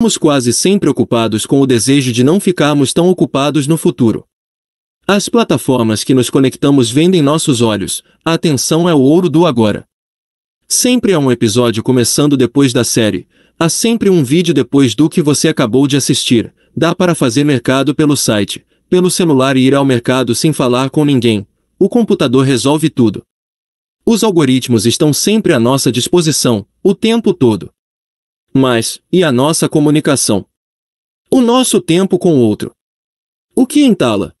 Estamos quase sempre ocupados com o desejo de não ficarmos tão ocupados no futuro. As plataformas que nos conectamos vendem nossos olhos, a atenção é o ouro do agora. Sempre há um episódio começando depois da série, há sempre um vídeo depois do que você acabou de assistir, dá para fazer mercado pelo site, pelo celular e ir ao mercado sem falar com ninguém, o computador resolve tudo. Os algoritmos estão sempre à nossa disposição, o tempo todo. Mas, e a nossa comunicação? O nosso tempo com o outro? O que entala?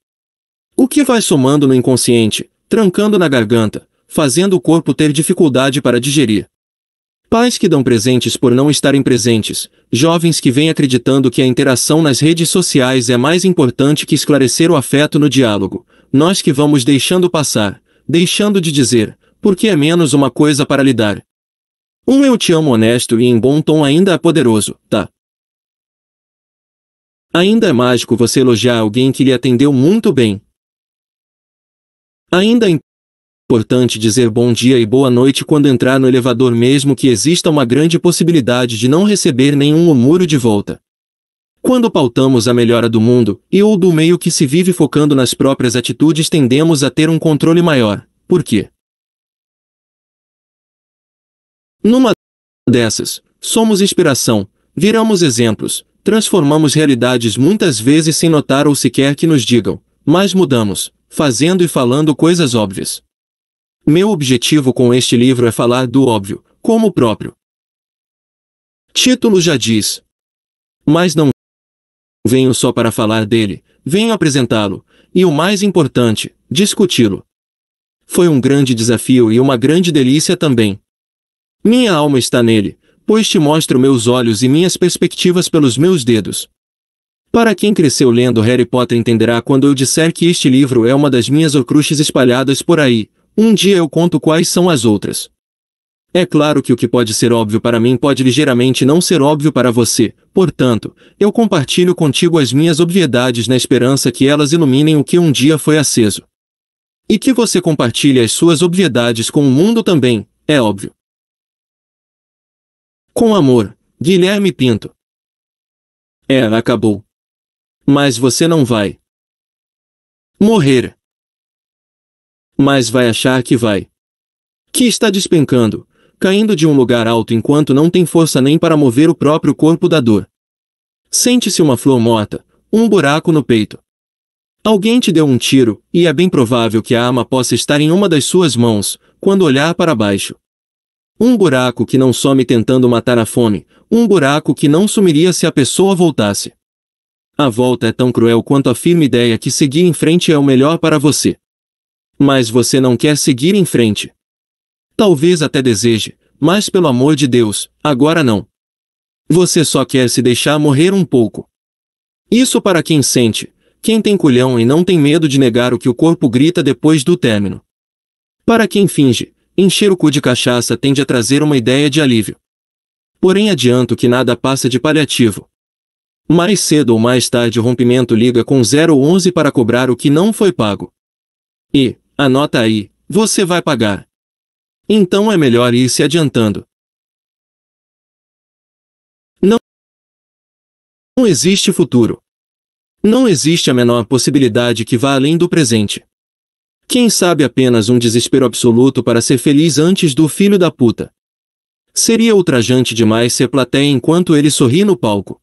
O que vai somando no inconsciente, trancando na garganta, fazendo o corpo ter dificuldade para digerir? Pais que dão presentes por não estarem presentes, jovens que vêm acreditando que a interação nas redes sociais é mais importante que esclarecer o afeto no diálogo, nós que vamos deixando passar, deixando de dizer, porque é menos uma coisa para lidar, um eu te amo honesto e em bom tom ainda é poderoso, tá? Ainda é mágico você elogiar alguém que lhe atendeu muito bem. Ainda é importante dizer bom dia e boa noite quando entrar no elevador mesmo que exista uma grande possibilidade de não receber nenhum murmúrio de volta. Quando pautamos a melhora do mundo, e ou do meio que se vive focando nas próprias atitudes tendemos a ter um controle maior. Por quê? Numa dessas, somos inspiração, viramos exemplos, transformamos realidades muitas vezes sem notar ou sequer que nos digam, mas mudamos, fazendo e falando coisas óbvias. Meu objetivo com este livro é falar do óbvio, como o próprio título já diz. Mas não venho só para falar dele, venho apresentá-lo, e o mais importante, discuti-lo. Foi um grande desafio e uma grande delícia também. Minha alma está nele, pois te mostro meus olhos e minhas perspectivas pelos meus dedos. Para quem cresceu lendo Harry Potter entenderá quando eu disser que este livro é uma das minhas horcruxes espalhadas por aí, um dia eu conto quais são as outras. É claro que o que pode ser óbvio para mim pode ligeiramente não ser óbvio para você, portanto, eu compartilho contigo as minhas obviedades na esperança que elas iluminem o que um dia foi aceso. E que você compartilhe as suas obviedades com o mundo também, é óbvio. Com amor, Guilherme Pinto. Era é, acabou. Mas você não vai morrer. Mas vai achar que vai. Que está despencando, caindo de um lugar alto enquanto não tem força nem para mover o próprio corpo da dor. Sente-se uma flor morta, um buraco no peito. Alguém te deu um tiro, e é bem provável que a arma possa estar em uma das suas mãos, quando olhar para baixo. Um buraco que não some tentando matar a fome, um buraco que não sumiria se a pessoa voltasse. A volta é tão cruel quanto a firme ideia que seguir em frente é o melhor para você. Mas você não quer seguir em frente. Talvez até deseje, mas pelo amor de Deus, agora não. Você só quer se deixar morrer um pouco. Isso para quem sente, quem tem culhão e não tem medo de negar o que o corpo grita depois do término. Para quem finge, Encher o cu de cachaça tende a trazer uma ideia de alívio. Porém adianto que nada passa de paliativo. Mais cedo ou mais tarde o rompimento liga com 011 para cobrar o que não foi pago. E, anota aí, você vai pagar. Então é melhor ir se adiantando. Não, não existe futuro. Não existe a menor possibilidade que vá além do presente. Quem sabe apenas um desespero absoluto para ser feliz antes do filho da puta. Seria ultrajante demais ser plateia enquanto ele sorri no palco.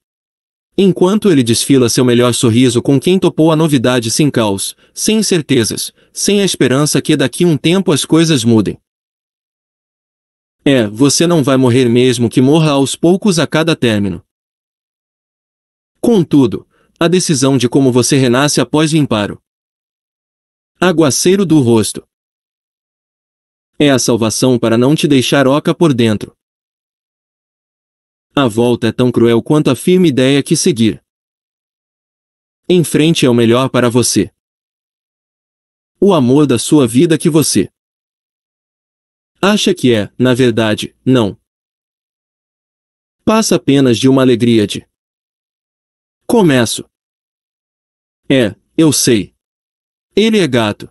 Enquanto ele desfila seu melhor sorriso com quem topou a novidade sem caos, sem incertezas, sem a esperança que daqui um tempo as coisas mudem. É, você não vai morrer mesmo que morra aos poucos a cada término. Contudo, a decisão de como você renasce após o imparo, Aguaceiro do rosto. É a salvação para não te deixar oca por dentro. A volta é tão cruel quanto a firme ideia que seguir. Em frente é o melhor para você. O amor da sua vida que você acha que é, na verdade, não. Passa apenas de uma alegria de começo. É, eu sei. Ele é gato.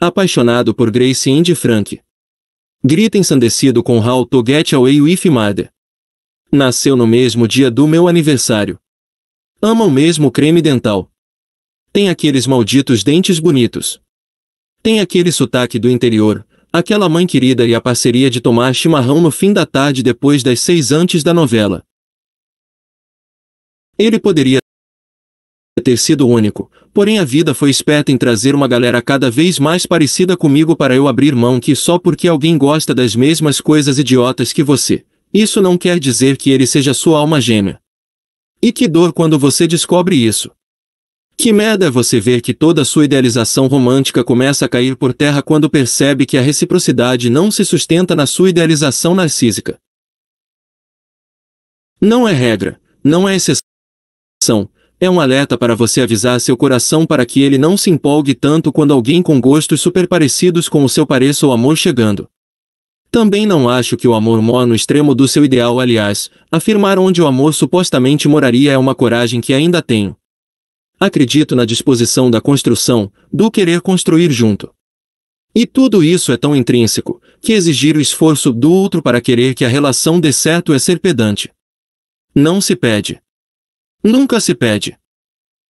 Apaixonado por Grace Indy Frank. Grita ensandecido com How to Get Away with Mother. Nasceu no mesmo dia do meu aniversário. Ama o mesmo creme dental. Tem aqueles malditos dentes bonitos. Tem aquele sotaque do interior, aquela mãe querida e a parceria de tomar chimarrão no fim da tarde depois das seis antes da novela. Ele poderia ter sido único, porém a vida foi esperta em trazer uma galera cada vez mais parecida comigo para eu abrir mão que só porque alguém gosta das mesmas coisas idiotas que você. Isso não quer dizer que ele seja sua alma gêmea. E que dor quando você descobre isso. Que merda é você ver que toda sua idealização romântica começa a cair por terra quando percebe que a reciprocidade não se sustenta na sua idealização narcísica. Não é regra, não é exceção, é um alerta para você avisar seu coração para que ele não se empolgue tanto quando alguém com gostos super parecidos com o seu pareça o amor chegando. Também não acho que o amor mora no extremo do seu ideal, aliás, afirmar onde o amor supostamente moraria é uma coragem que ainda tenho. Acredito na disposição da construção, do querer construir junto. E tudo isso é tão intrínseco, que exigir o esforço do outro para querer que a relação dê certo é ser pedante. Não se pede. Nunca se pede.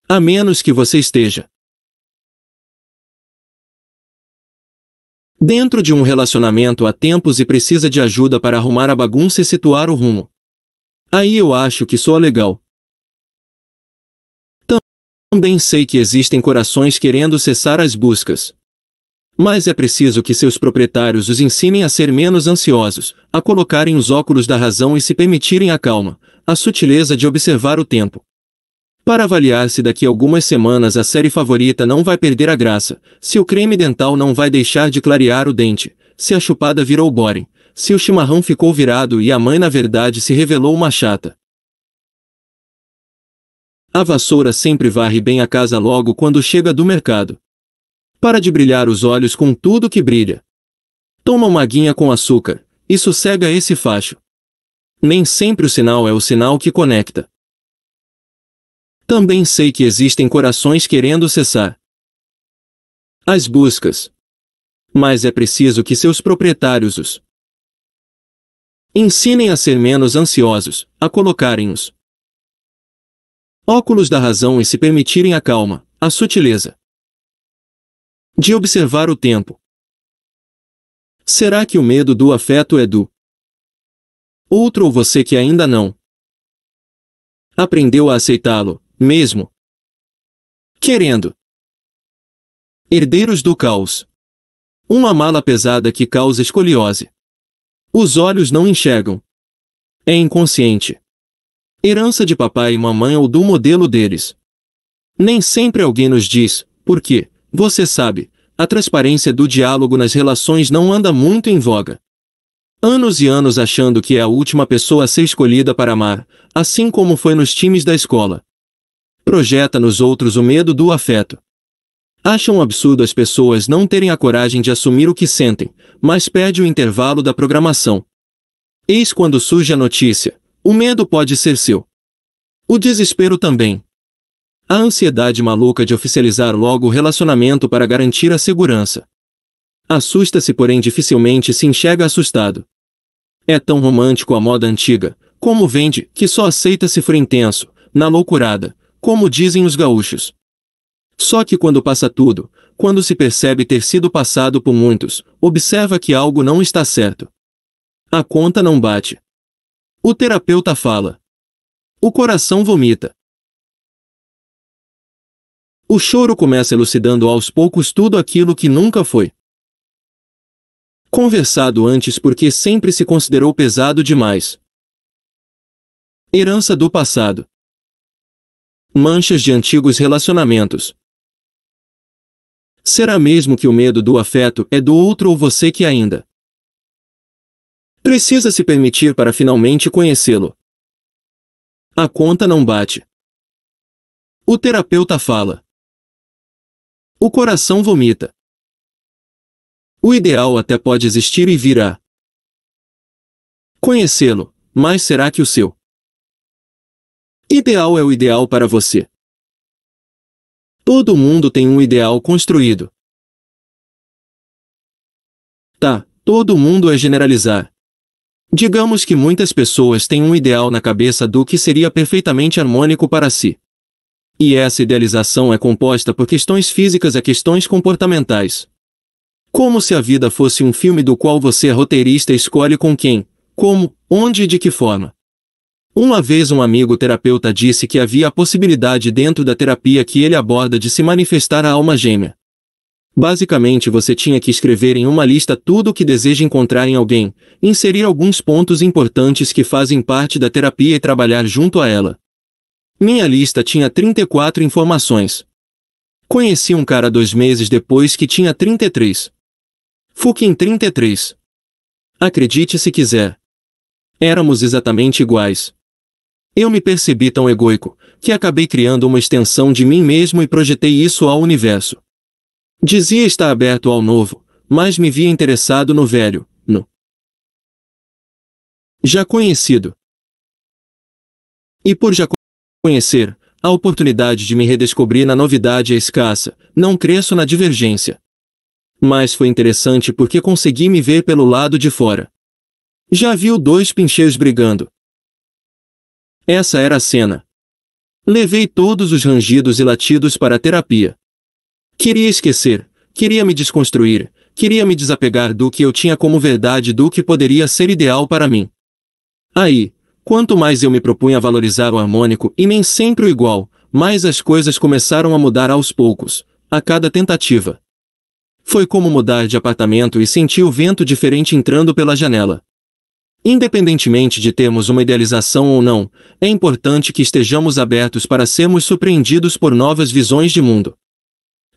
A menos que você esteja dentro de um relacionamento há tempos e precisa de ajuda para arrumar a bagunça e situar o rumo. Aí eu acho que sou legal. Também sei que existem corações querendo cessar as buscas. Mas é preciso que seus proprietários os ensinem a ser menos ansiosos, a colocarem os óculos da razão e se permitirem a calma, a sutileza de observar o tempo. Para avaliar se daqui algumas semanas a série favorita não vai perder a graça, se o creme dental não vai deixar de clarear o dente, se a chupada virou boring, se o chimarrão ficou virado e a mãe na verdade se revelou uma chata. A vassoura sempre varre bem a casa logo quando chega do mercado para de brilhar os olhos com tudo que brilha. Toma uma guinha com açúcar, e sossega esse facho. Nem sempre o sinal é o sinal que conecta. Também sei que existem corações querendo cessar as buscas. Mas é preciso que seus proprietários os ensinem a ser menos ansiosos, a colocarem os óculos da razão e se permitirem a calma, a sutileza. De observar o tempo. Será que o medo do afeto é do outro ou você que ainda não aprendeu a aceitá-lo, mesmo querendo? Herdeiros do caos. Uma mala pesada que causa escoliose. Os olhos não enxergam. É inconsciente. Herança de papai e mamãe ou do modelo deles. Nem sempre alguém nos diz por quê. Você sabe, a transparência do diálogo nas relações não anda muito em voga. Anos e anos achando que é a última pessoa a ser escolhida para amar, assim como foi nos times da escola. Projeta nos outros o medo do afeto. Acham absurdo as pessoas não terem a coragem de assumir o que sentem, mas perde o intervalo da programação. Eis quando surge a notícia: o medo pode ser seu. O desespero também. A ansiedade maluca de oficializar logo o relacionamento para garantir a segurança. Assusta-se, porém dificilmente se enxerga assustado. É tão romântico a moda antiga, como vende, que só aceita se for intenso, na loucurada, como dizem os gaúchos. Só que quando passa tudo, quando se percebe ter sido passado por muitos, observa que algo não está certo. A conta não bate. O terapeuta fala. O coração vomita o choro começa elucidando aos poucos tudo aquilo que nunca foi. Conversado antes porque sempre se considerou pesado demais. Herança do passado. Manchas de antigos relacionamentos. Será mesmo que o medo do afeto é do outro ou você que ainda? Precisa se permitir para finalmente conhecê-lo. A conta não bate. O terapeuta fala o coração vomita. O ideal até pode existir e virá. Conhecê-lo, mas será que o seu ideal é o ideal para você? Todo mundo tem um ideal construído. Tá, todo mundo é generalizar. Digamos que muitas pessoas têm um ideal na cabeça do que seria perfeitamente harmônico para si. E essa idealização é composta por questões físicas e questões comportamentais. Como se a vida fosse um filme do qual você é roteirista escolhe com quem, como, onde e de que forma. Uma vez um amigo terapeuta disse que havia a possibilidade dentro da terapia que ele aborda de se manifestar a alma gêmea. Basicamente, você tinha que escrever em uma lista tudo o que deseja encontrar em alguém, inserir alguns pontos importantes que fazem parte da terapia e trabalhar junto a ela. Minha lista tinha 34 informações. Conheci um cara dois meses depois que tinha 33. Fukin 33. Acredite se quiser. Éramos exatamente iguais. Eu me percebi tão egoico, que acabei criando uma extensão de mim mesmo e projetei isso ao universo. Dizia estar aberto ao novo, mas me via interessado no velho, no já conhecido. E por já Conhecer, a oportunidade de me redescobrir na novidade é escassa, não cresço na divergência. Mas foi interessante porque consegui me ver pelo lado de fora. Já viu dois pincheiros brigando. Essa era a cena. Levei todos os rangidos e latidos para a terapia. Queria esquecer, queria me desconstruir, queria me desapegar do que eu tinha como verdade do que poderia ser ideal para mim. Aí, Quanto mais eu me propunha a valorizar o harmônico e nem sempre o igual, mais as coisas começaram a mudar aos poucos, a cada tentativa. Foi como mudar de apartamento e sentir o vento diferente entrando pela janela. Independentemente de termos uma idealização ou não, é importante que estejamos abertos para sermos surpreendidos por novas visões de mundo.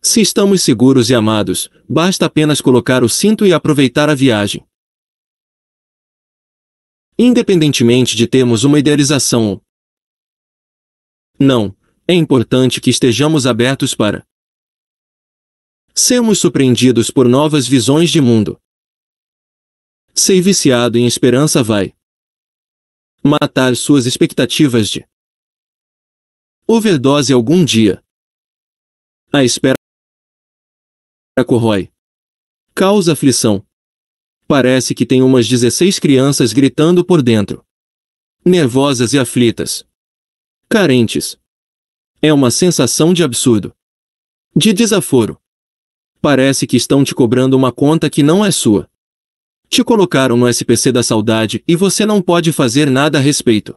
Se estamos seguros e amados, basta apenas colocar o cinto e aproveitar a viagem independentemente de termos uma idealização ou não, é importante que estejamos abertos para sermos surpreendidos por novas visões de mundo. Ser viciado em esperança vai matar suas expectativas de overdose algum dia. A espera corrói. Causa aflição parece que tem umas 16 crianças gritando por dentro. Nervosas e aflitas. Carentes. É uma sensação de absurdo. De desaforo. Parece que estão te cobrando uma conta que não é sua. Te colocaram no SPC da saudade e você não pode fazer nada a respeito.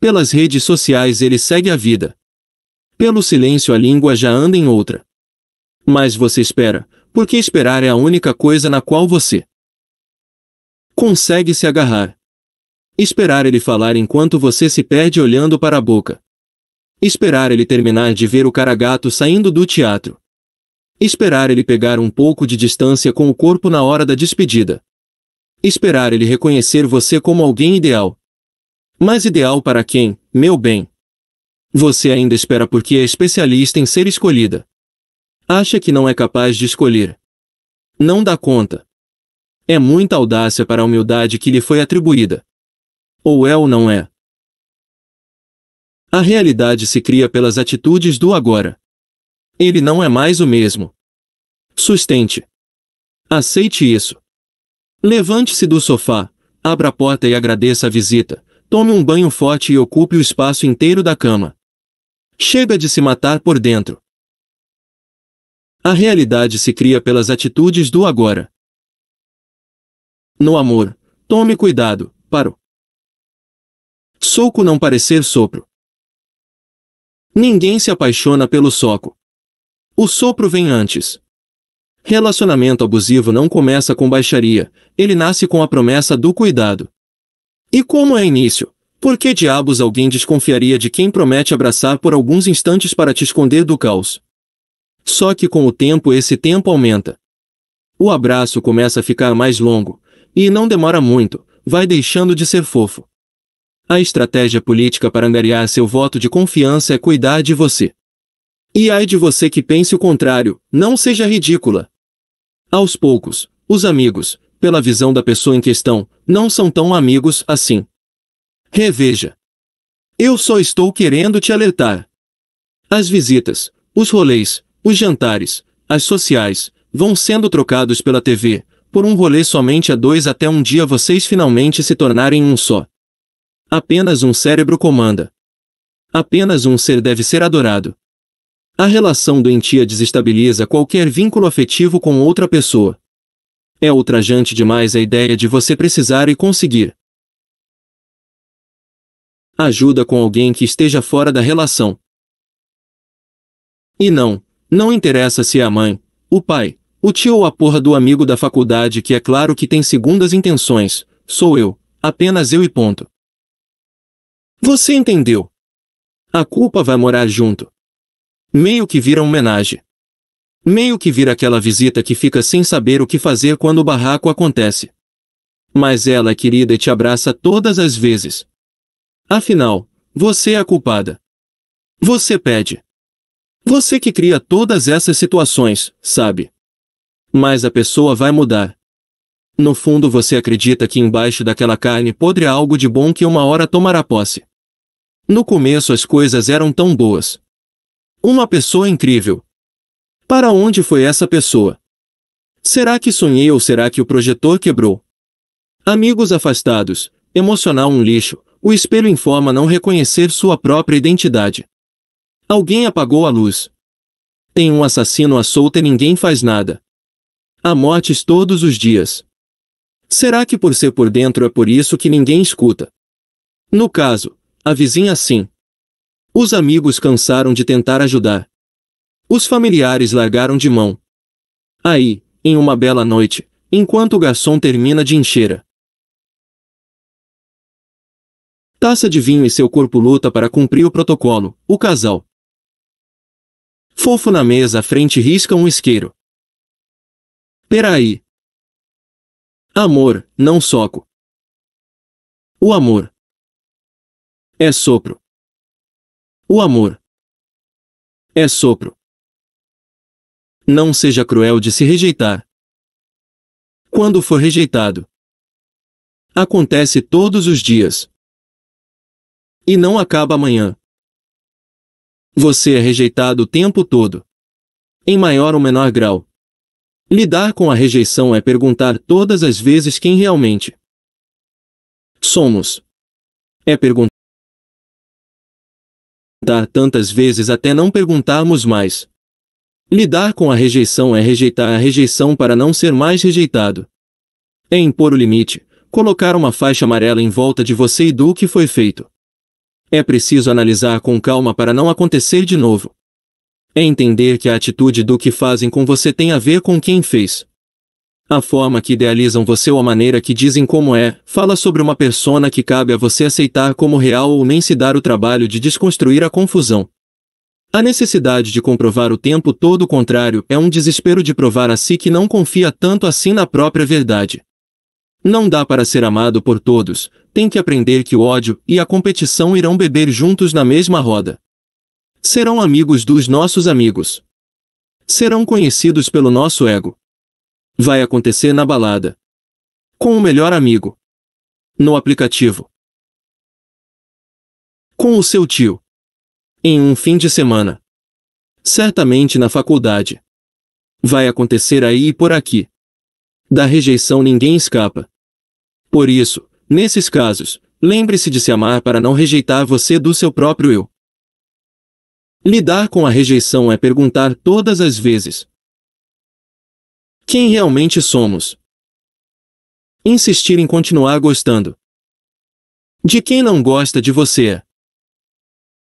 Pelas redes sociais ele segue a vida. Pelo silêncio a língua já anda em outra. Mas você espera, porque esperar é a única coisa na qual você Consegue se agarrar. Esperar ele falar enquanto você se perde olhando para a boca. Esperar ele terminar de ver o cara-gato saindo do teatro. Esperar ele pegar um pouco de distância com o corpo na hora da despedida. Esperar ele reconhecer você como alguém ideal. Mas ideal para quem, meu bem? Você ainda espera porque é especialista em ser escolhida. Acha que não é capaz de escolher. Não dá conta. É muita audácia para a humildade que lhe foi atribuída. Ou é ou não é. A realidade se cria pelas atitudes do agora. Ele não é mais o mesmo. Sustente. Aceite isso. Levante-se do sofá, abra a porta e agradeça a visita, tome um banho forte e ocupe o espaço inteiro da cama. Chega de se matar por dentro. A realidade se cria pelas atitudes do agora. No amor, tome cuidado, paro. Soco não parecer sopro. Ninguém se apaixona pelo soco. O sopro vem antes. Relacionamento abusivo não começa com baixaria, ele nasce com a promessa do cuidado. E como é início? Por que diabos alguém desconfiaria de quem promete abraçar por alguns instantes para te esconder do caos? Só que com o tempo esse tempo aumenta. O abraço começa a ficar mais longo, e não demora muito, vai deixando de ser fofo. A estratégia política para angariar seu voto de confiança é cuidar de você. E ai de você que pense o contrário, não seja ridícula. Aos poucos, os amigos, pela visão da pessoa em questão, não são tão amigos assim. Reveja. Eu só estou querendo te alertar. As visitas, os rolês, os jantares, as sociais, vão sendo trocados pela TV, por um rolê somente a dois até um dia vocês finalmente se tornarem um só. Apenas um cérebro comanda. Apenas um ser deve ser adorado. A relação doentia desestabiliza qualquer vínculo afetivo com outra pessoa. É ultrajante demais a ideia de você precisar e conseguir ajuda com alguém que esteja fora da relação. E não, não interessa se é a mãe, o pai, o tio ou a porra do amigo da faculdade que é claro que tem segundas intenções, sou eu, apenas eu e ponto. Você entendeu? A culpa vai morar junto. Meio que vira homenagem. Meio que vira aquela visita que fica sem saber o que fazer quando o barraco acontece. Mas ela é querida e te abraça todas as vezes. Afinal, você é a culpada. Você pede. Você que cria todas essas situações, sabe? Mas a pessoa vai mudar. No fundo você acredita que embaixo daquela carne podre há algo de bom que uma hora tomará posse. No começo as coisas eram tão boas. Uma pessoa incrível. Para onde foi essa pessoa? Será que sonhei ou será que o projetor quebrou? Amigos afastados, emocional um lixo, o espelho informa não reconhecer sua própria identidade. Alguém apagou a luz. Tem um assassino à solta e ninguém faz nada. Há mortes todos os dias. Será que por ser por dentro é por isso que ninguém escuta? No caso, a vizinha sim. Os amigos cansaram de tentar ajudar. Os familiares largaram de mão. Aí, em uma bela noite, enquanto o garçom termina de encher a taça de vinho e seu corpo luta para cumprir o protocolo, o casal. Fofo na mesa à frente risca um isqueiro. Peraí. Amor, não soco. O amor é sopro. O amor é sopro. Não seja cruel de se rejeitar. Quando for rejeitado, acontece todos os dias e não acaba amanhã. Você é rejeitado o tempo todo, em maior ou menor grau. Lidar com a rejeição é perguntar todas as vezes quem realmente somos. É perguntar tantas vezes até não perguntarmos mais. Lidar com a rejeição é rejeitar a rejeição para não ser mais rejeitado. É impor o limite, colocar uma faixa amarela em volta de você e do que foi feito. É preciso analisar com calma para não acontecer de novo é entender que a atitude do que fazem com você tem a ver com quem fez. A forma que idealizam você ou a maneira que dizem como é, fala sobre uma persona que cabe a você aceitar como real ou nem se dar o trabalho de desconstruir a confusão. A necessidade de comprovar o tempo todo o contrário é um desespero de provar a si que não confia tanto assim na própria verdade. Não dá para ser amado por todos, tem que aprender que o ódio e a competição irão beber juntos na mesma roda serão amigos dos nossos amigos. Serão conhecidos pelo nosso ego. Vai acontecer na balada. Com o melhor amigo. No aplicativo. Com o seu tio. Em um fim de semana. Certamente na faculdade. Vai acontecer aí e por aqui. Da rejeição ninguém escapa. Por isso, nesses casos, lembre-se de se amar para não rejeitar você do seu próprio eu. Lidar com a rejeição é perguntar todas as vezes: Quem realmente somos? Insistir em continuar gostando. De quem não gosta de você?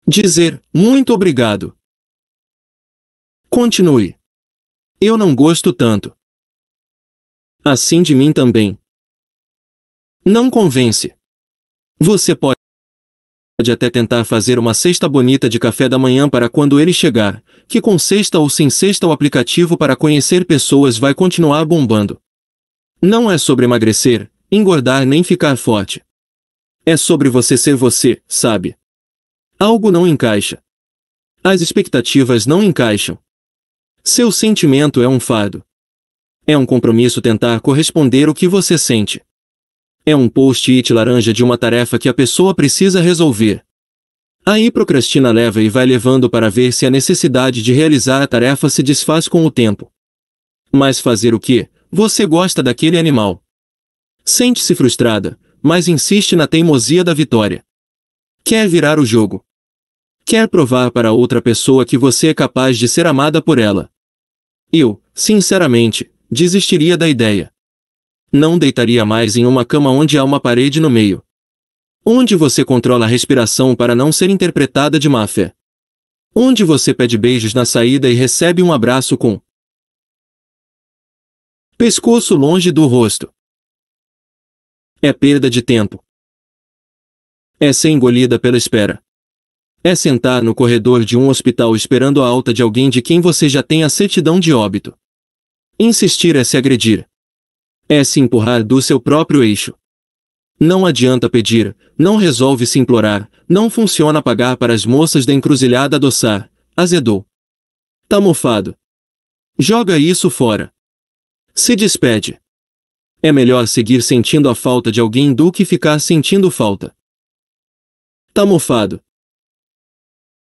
Dizer muito obrigado. Continue. Eu não gosto tanto. Assim de mim também. Não convence. Você pode pode até tentar fazer uma cesta bonita de café da manhã para quando ele chegar, que com cesta ou sem cesta o aplicativo para conhecer pessoas vai continuar bombando. Não é sobre emagrecer, engordar nem ficar forte. É sobre você ser você, sabe? Algo não encaixa. As expectativas não encaixam. Seu sentimento é um fardo. É um compromisso tentar corresponder o que você sente é um post-it laranja de uma tarefa que a pessoa precisa resolver. Aí procrastina leva e vai levando para ver se a necessidade de realizar a tarefa se desfaz com o tempo. Mas fazer o que? Você gosta daquele animal. Sente-se frustrada, mas insiste na teimosia da vitória. Quer virar o jogo. Quer provar para outra pessoa que você é capaz de ser amada por ela. Eu, sinceramente, desistiria da ideia não deitaria mais em uma cama onde há uma parede no meio. Onde você controla a respiração para não ser interpretada de má fé. Onde você pede beijos na saída e recebe um abraço com pescoço longe do rosto. É perda de tempo. É ser engolida pela espera. É sentar no corredor de um hospital esperando a alta de alguém de quem você já tem a certidão de óbito. Insistir é se agredir é se empurrar do seu próprio eixo. Não adianta pedir, não resolve se implorar, não funciona pagar para as moças da encruzilhada adoçar, azedou. Tá mofado. Joga isso fora. Se despede. É melhor seguir sentindo a falta de alguém do que ficar sentindo falta. Tá mofado.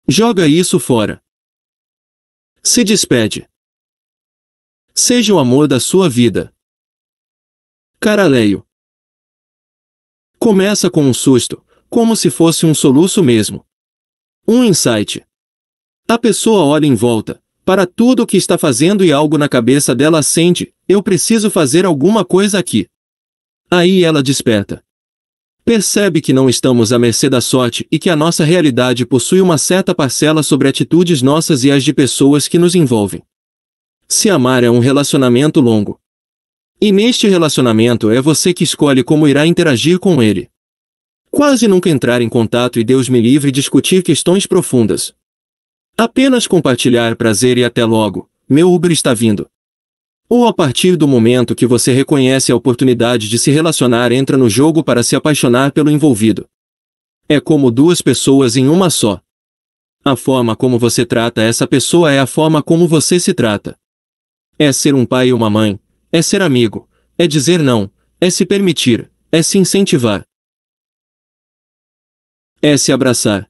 Joga isso fora. Se despede. Seja o amor da sua vida. Caraleio. Começa com um susto, como se fosse um soluço mesmo. Um insight. A pessoa olha em volta, para tudo o que está fazendo e algo na cabeça dela acende, eu preciso fazer alguma coisa aqui. Aí ela desperta. Percebe que não estamos à mercê da sorte e que a nossa realidade possui uma certa parcela sobre atitudes nossas e as de pessoas que nos envolvem. Se amar é um relacionamento longo. E neste relacionamento é você que escolhe como irá interagir com ele. Quase nunca entrar em contato e Deus me livre discutir questões profundas. Apenas compartilhar prazer e até logo, meu Uber está vindo. Ou a partir do momento que você reconhece a oportunidade de se relacionar, entra no jogo para se apaixonar pelo envolvido. É como duas pessoas em uma só. A forma como você trata essa pessoa é a forma como você se trata. É ser um pai e uma mãe, é ser amigo, é dizer não, é se permitir, é se incentivar. É se abraçar.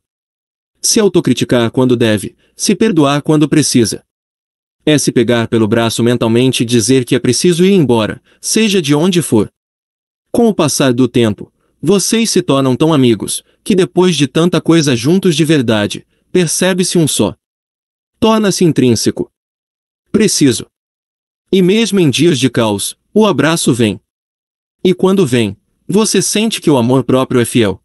Se autocriticar quando deve, se perdoar quando precisa. É se pegar pelo braço mentalmente e dizer que é preciso ir embora, seja de onde for. Com o passar do tempo, vocês se tornam tão amigos, que depois de tanta coisa juntos de verdade, percebe-se um só. Torna-se intrínseco. Preciso. E mesmo em dias de caos, o abraço vem. E quando vem, você sente que o amor próprio é fiel.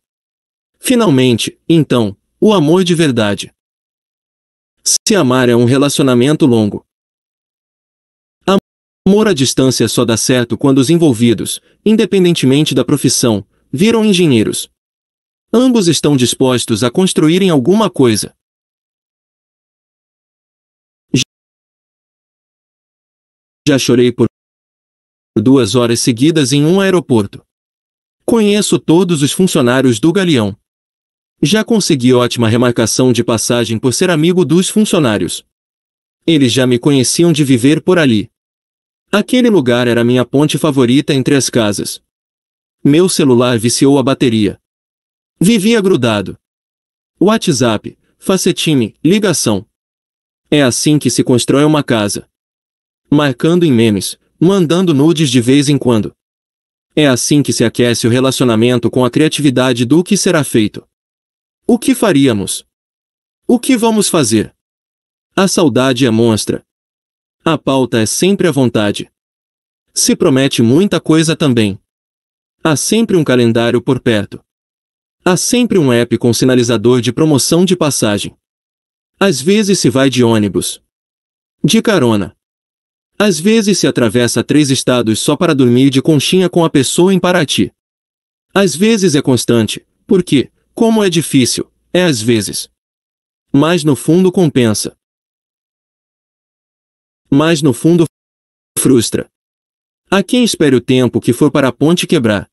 Finalmente, então, o amor de verdade. Se amar é um relacionamento longo. Amor à distância só dá certo quando os envolvidos, independentemente da profissão, viram engenheiros. Ambos estão dispostos a construírem alguma coisa. Já chorei por duas horas seguidas em um aeroporto. Conheço todos os funcionários do Galeão. Já consegui ótima remarcação de passagem por ser amigo dos funcionários. Eles já me conheciam de viver por ali. Aquele lugar era minha ponte favorita entre as casas. Meu celular viciou a bateria. Vivia grudado. WhatsApp, facetime, ligação. É assim que se constrói uma casa marcando em memes, mandando nudes de vez em quando. É assim que se aquece o relacionamento com a criatividade do que será feito. O que faríamos? O que vamos fazer? A saudade é monstra. A pauta é sempre à vontade. Se promete muita coisa também. Há sempre um calendário por perto. Há sempre um app com sinalizador de promoção de passagem. Às vezes se vai de ônibus. De carona. Às vezes se atravessa três estados só para dormir de conchinha com a pessoa em Paraty. Às vezes é constante, porque, como é difícil, é às vezes. Mas no fundo compensa. Mas no fundo frustra. A quem espere o tempo que for para a ponte quebrar.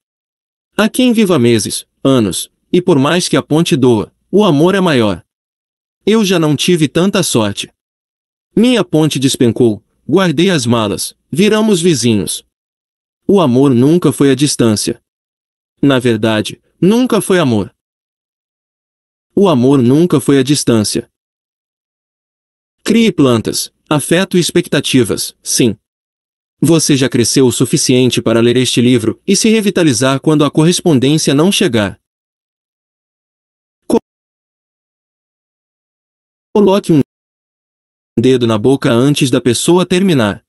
A quem viva meses, anos, e por mais que a ponte doa, o amor é maior. Eu já não tive tanta sorte. Minha ponte despencou, Guardei as malas. Viramos vizinhos. O amor nunca foi a distância. Na verdade, nunca foi amor. O amor nunca foi a distância. Crie plantas, afeto e expectativas, sim. Você já cresceu o suficiente para ler este livro e se revitalizar quando a correspondência não chegar. Coloque um dedo na boca antes da pessoa terminar.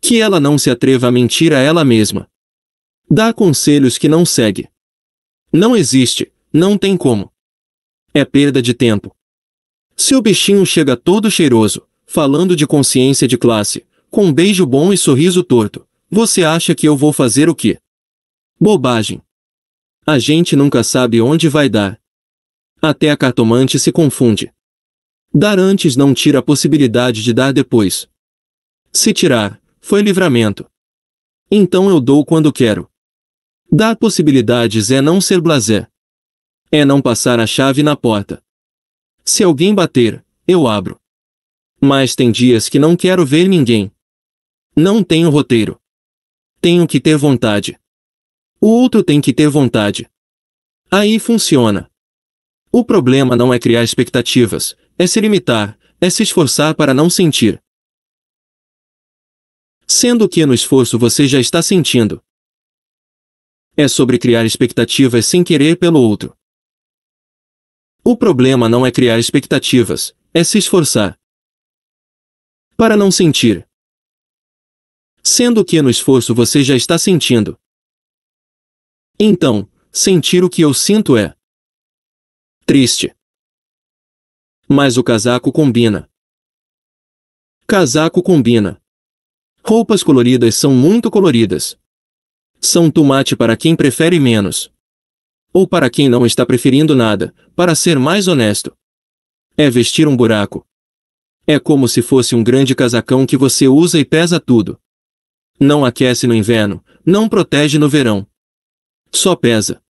Que ela não se atreva a mentir a ela mesma. Dá conselhos que não segue. Não existe, não tem como. É perda de tempo. Se o bichinho chega todo cheiroso, falando de consciência de classe, com um beijo bom e sorriso torto, você acha que eu vou fazer o quê? Bobagem. A gente nunca sabe onde vai dar. Até a cartomante se confunde. Dar antes não tira a possibilidade de dar depois. Se tirar, foi livramento. Então eu dou quando quero. Dar possibilidades é não ser blasé. É não passar a chave na porta. Se alguém bater, eu abro. Mas tem dias que não quero ver ninguém. Não tenho roteiro. Tenho que ter vontade. O outro tem que ter vontade. Aí funciona. O problema não é criar expectativas, é se limitar, é se esforçar para não sentir. Sendo que no esforço você já está sentindo. É sobre criar expectativas sem querer pelo outro. O problema não é criar expectativas, é se esforçar. Para não sentir. Sendo que no esforço você já está sentindo. Então, sentir o que eu sinto é. Triste. Mas o casaco combina. Casaco combina. Roupas coloridas são muito coloridas. São tomate para quem prefere menos. Ou para quem não está preferindo nada, para ser mais honesto. É vestir um buraco. É como se fosse um grande casacão que você usa e pesa tudo. Não aquece no inverno, não protege no verão. Só pesa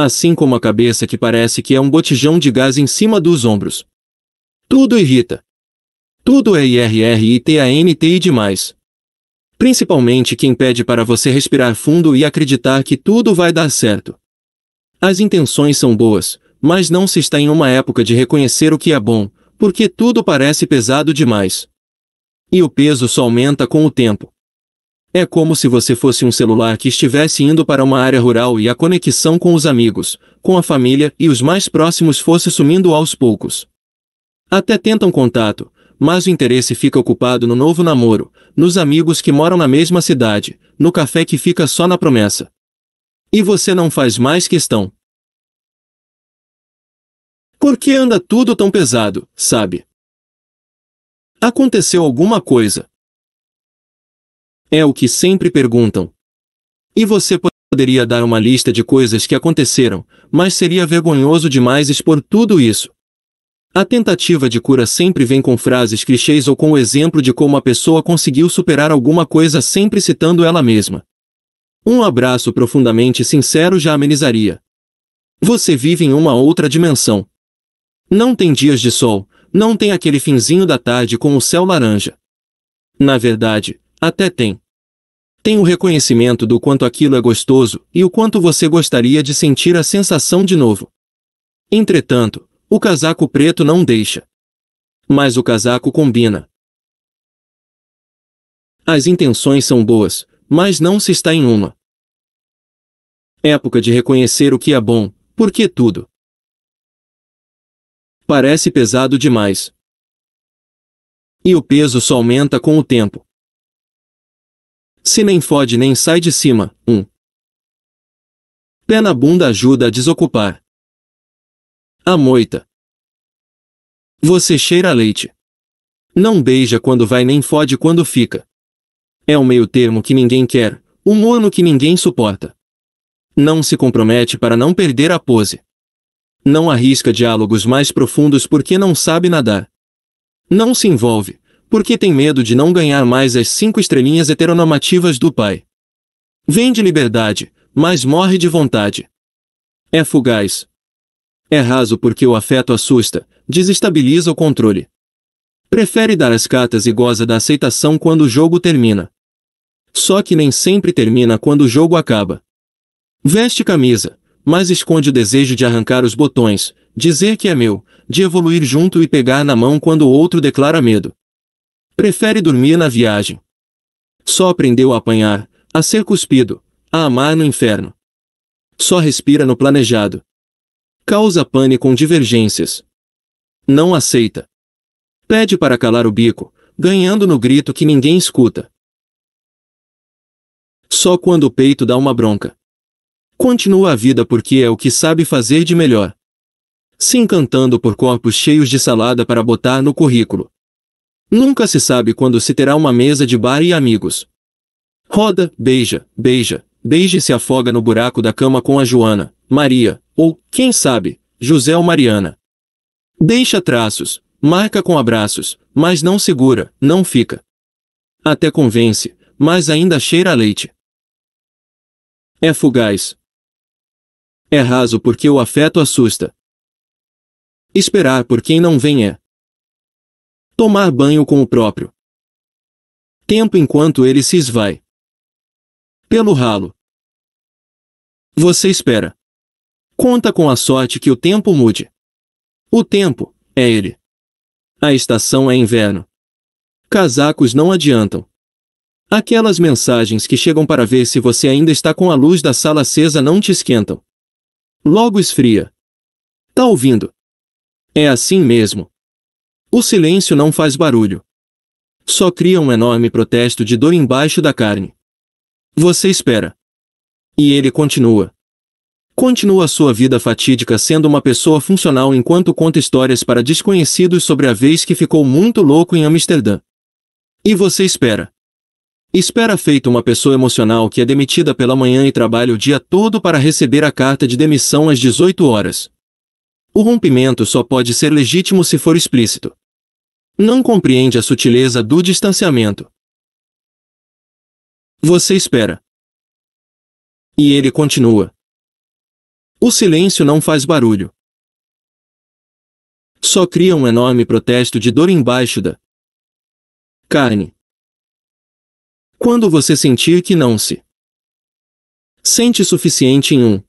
assim como a cabeça que parece que é um botijão de gás em cima dos ombros. Tudo irrita. Tudo é TANT e demais. Principalmente quem pede para você respirar fundo e acreditar que tudo vai dar certo. As intenções são boas, mas não se está em uma época de reconhecer o que é bom, porque tudo parece pesado demais. E o peso só aumenta com o tempo. É como se você fosse um celular que estivesse indo para uma área rural e a conexão com os amigos, com a família e os mais próximos fosse sumindo aos poucos. Até tentam contato, mas o interesse fica ocupado no novo namoro, nos amigos que moram na mesma cidade, no café que fica só na promessa. E você não faz mais questão. Por que anda tudo tão pesado, sabe? Aconteceu alguma coisa, é o que sempre perguntam. E você poderia dar uma lista de coisas que aconteceram, mas seria vergonhoso demais expor tudo isso. A tentativa de cura sempre vem com frases clichês ou com o exemplo de como a pessoa conseguiu superar alguma coisa sempre citando ela mesma. Um abraço profundamente sincero já amenizaria. Você vive em uma outra dimensão. Não tem dias de sol, não tem aquele finzinho da tarde com o céu laranja. Na verdade, até tem. Tem o reconhecimento do quanto aquilo é gostoso e o quanto você gostaria de sentir a sensação de novo. Entretanto, o casaco preto não deixa. Mas o casaco combina. As intenções são boas, mas não se está em uma. Época de reconhecer o que é bom, porque tudo parece pesado demais. E o peso só aumenta com o tempo. Se nem fode nem sai de cima, um. Pé na bunda ajuda a desocupar. A moita. Você cheira leite. Não beija quando vai nem fode quando fica. É um meio termo que ninguém quer, um morno que ninguém suporta. Não se compromete para não perder a pose. Não arrisca diálogos mais profundos porque não sabe nadar. Não se envolve, porque tem medo de não ganhar mais as cinco estrelinhas heteronormativas do pai. Vem de liberdade, mas morre de vontade. É fugaz. É raso porque o afeto assusta, desestabiliza o controle. Prefere dar as cartas e goza da aceitação quando o jogo termina. Só que nem sempre termina quando o jogo acaba. Veste camisa, mas esconde o desejo de arrancar os botões, dizer que é meu, de evoluir junto e pegar na mão quando o outro declara medo. Prefere dormir na viagem. Só aprendeu a apanhar, a ser cuspido, a amar no inferno. Só respira no planejado. Causa pânico com divergências. Não aceita. Pede para calar o bico, ganhando no grito que ninguém escuta. Só quando o peito dá uma bronca. Continua a vida porque é o que sabe fazer de melhor. Se encantando por corpos cheios de salada para botar no currículo. Nunca se sabe quando se terá uma mesa de bar e amigos. Roda, beija, beija, beija e se afoga no buraco da cama com a Joana, Maria, ou, quem sabe, José ou Mariana. Deixa traços, marca com abraços, mas não segura, não fica. Até convence, mas ainda cheira a leite. É fugaz. É raso porque o afeto assusta. Esperar por quem não vem é. Tomar banho com o próprio tempo enquanto ele se esvai. Pelo ralo. Você espera. Conta com a sorte que o tempo mude. O tempo, é ele. A estação é inverno. Casacos não adiantam. Aquelas mensagens que chegam para ver se você ainda está com a luz da sala acesa não te esquentam. Logo esfria. Tá ouvindo? É assim mesmo. O silêncio não faz barulho. Só cria um enorme protesto de dor embaixo da carne. Você espera. E ele continua. Continua sua vida fatídica sendo uma pessoa funcional enquanto conta histórias para desconhecidos sobre a vez que ficou muito louco em Amsterdã. E você espera. Espera feito uma pessoa emocional que é demitida pela manhã e trabalha o dia todo para receber a carta de demissão às 18 horas. O rompimento só pode ser legítimo se for explícito não compreende a sutileza do distanciamento. Você espera. E ele continua. O silêncio não faz barulho. Só cria um enorme protesto de dor embaixo da carne. Quando você sentir que não se sente suficiente em um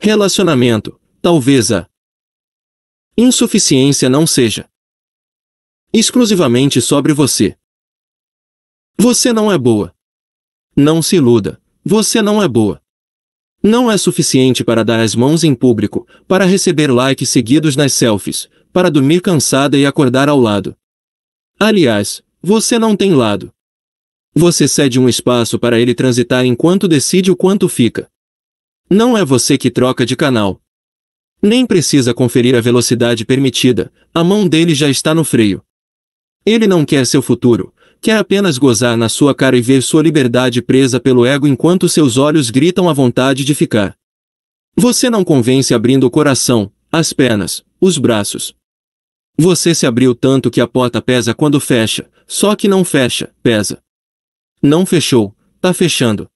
relacionamento, talvez a insuficiência não seja exclusivamente sobre você. Você não é boa. Não se iluda. Você não é boa. Não é suficiente para dar as mãos em público, para receber likes seguidos nas selfies, para dormir cansada e acordar ao lado. Aliás, você não tem lado. Você cede um espaço para ele transitar enquanto decide o quanto fica. Não é você que troca de canal. Nem precisa conferir a velocidade permitida, a mão dele já está no freio. Ele não quer seu futuro, quer apenas gozar na sua cara e ver sua liberdade presa pelo ego enquanto seus olhos gritam a vontade de ficar. Você não convence abrindo o coração, as pernas, os braços. Você se abriu tanto que a porta pesa quando fecha, só que não fecha, pesa. Não fechou, tá fechando.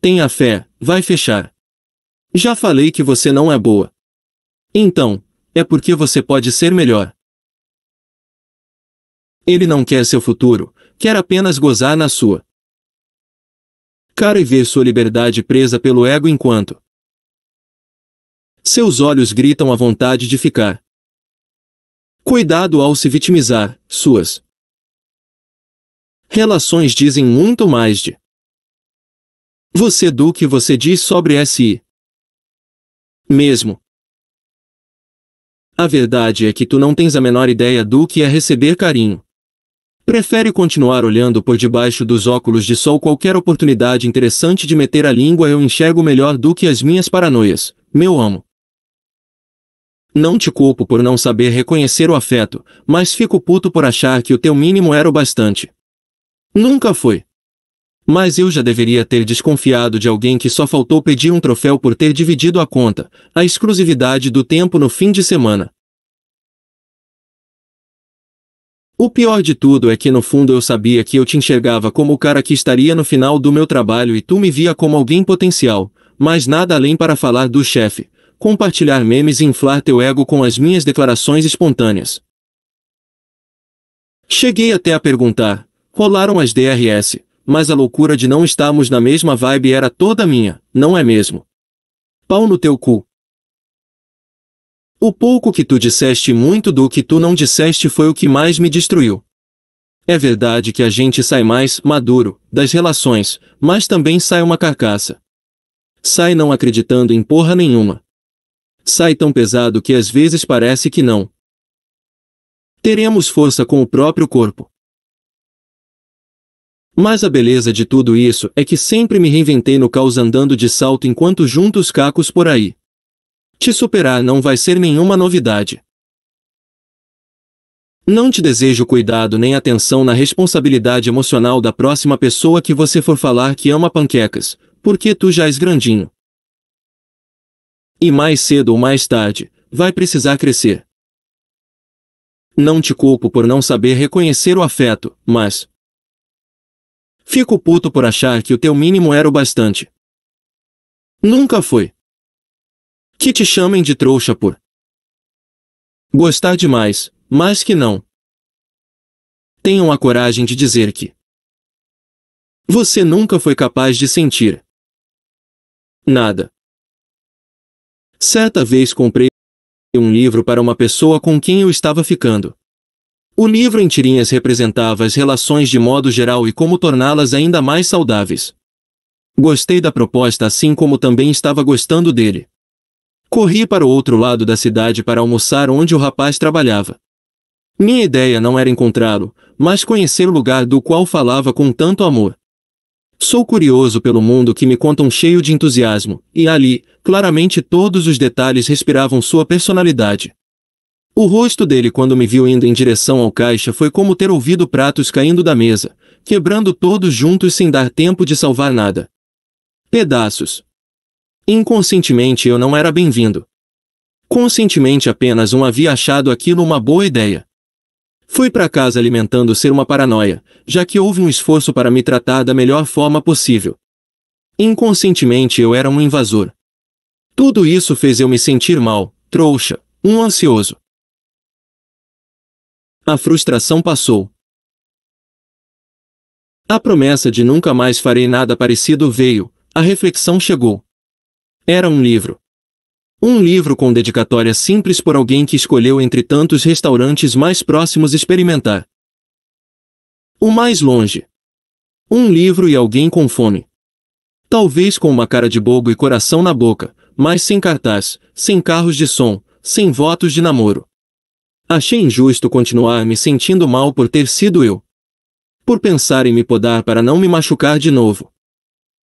Tenha fé, vai fechar. Já falei que você não é boa. Então, é porque você pode ser melhor. Ele não quer seu futuro, quer apenas gozar na sua. Cara e ver sua liberdade presa pelo ego enquanto seus olhos gritam a vontade de ficar. Cuidado ao se vitimizar, suas relações dizem muito mais de você do que você diz sobre si. Mesmo. A verdade é que tu não tens a menor ideia do que é receber carinho. Prefere continuar olhando por debaixo dos óculos de sol qualquer oportunidade interessante de meter a língua eu enxergo melhor do que as minhas paranoias, meu amo. Não te culpo por não saber reconhecer o afeto, mas fico puto por achar que o teu mínimo era o bastante. Nunca foi. Mas eu já deveria ter desconfiado de alguém que só faltou pedir um troféu por ter dividido a conta, a exclusividade do tempo no fim de semana, O pior de tudo é que no fundo eu sabia que eu te enxergava como o cara que estaria no final do meu trabalho e tu me via como alguém potencial, mas nada além para falar do chefe, compartilhar memes e inflar teu ego com as minhas declarações espontâneas. Cheguei até a perguntar, rolaram as DRS, mas a loucura de não estarmos na mesma vibe era toda minha, não é mesmo? Pau no teu cu. O pouco que tu disseste e muito do que tu não disseste foi o que mais me destruiu. É verdade que a gente sai mais maduro das relações, mas também sai uma carcaça. Sai não acreditando em porra nenhuma. Sai tão pesado que às vezes parece que não. Teremos força com o próprio corpo. Mas a beleza de tudo isso é que sempre me reinventei no caos andando de salto enquanto juntos cacos por aí. Te superar não vai ser nenhuma novidade. Não te desejo cuidado nem atenção na responsabilidade emocional da próxima pessoa que você for falar que ama panquecas, porque tu já és grandinho. E mais cedo ou mais tarde, vai precisar crescer. Não te culpo por não saber reconhecer o afeto, mas. Fico puto por achar que o teu mínimo era o bastante. Nunca foi. Que te chamem de trouxa por gostar demais, mas que não. Tenham a coragem de dizer que você nunca foi capaz de sentir nada. Certa vez comprei um livro para uma pessoa com quem eu estava ficando. O livro em tirinhas representava as relações de modo geral e como torná-las ainda mais saudáveis. Gostei da proposta assim como também estava gostando dele. Corri para o outro lado da cidade para almoçar onde o rapaz trabalhava. Minha ideia não era encontrá-lo, mas conhecer o lugar do qual falava com tanto amor. Sou curioso pelo mundo que me contam cheio de entusiasmo, e ali, claramente todos os detalhes respiravam sua personalidade. O rosto dele quando me viu indo em direção ao caixa foi como ter ouvido pratos caindo da mesa, quebrando todos juntos sem dar tempo de salvar nada. Pedaços, Inconscientemente eu não era bem-vindo. Conscientemente apenas um havia achado aquilo uma boa ideia. Fui para casa alimentando ser uma paranoia, já que houve um esforço para me tratar da melhor forma possível. Inconscientemente eu era um invasor. Tudo isso fez eu me sentir mal, trouxa, um ansioso. A frustração passou. A promessa de nunca mais farei nada parecido veio, a reflexão chegou. Era um livro. Um livro com dedicatória simples por alguém que escolheu entre tantos restaurantes mais próximos experimentar. O mais longe. Um livro e alguém com fome. Talvez com uma cara de bobo e coração na boca, mas sem cartaz, sem carros de som, sem votos de namoro. Achei injusto continuar me sentindo mal por ter sido eu. Por pensar em me podar para não me machucar de novo.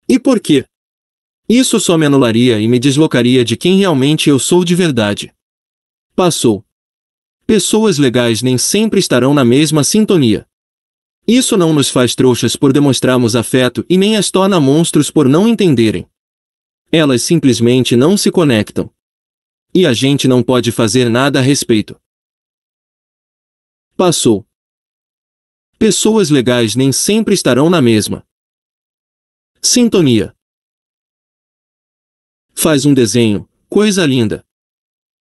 E por quê? Isso só me anularia e me deslocaria de quem realmente eu sou de verdade. Passou. Pessoas legais nem sempre estarão na mesma sintonia. Isso não nos faz trouxas por demonstrarmos afeto e nem as torna monstros por não entenderem. Elas simplesmente não se conectam. E a gente não pode fazer nada a respeito. Passou. Pessoas legais nem sempre estarão na mesma sintonia. Faz um desenho, coisa linda.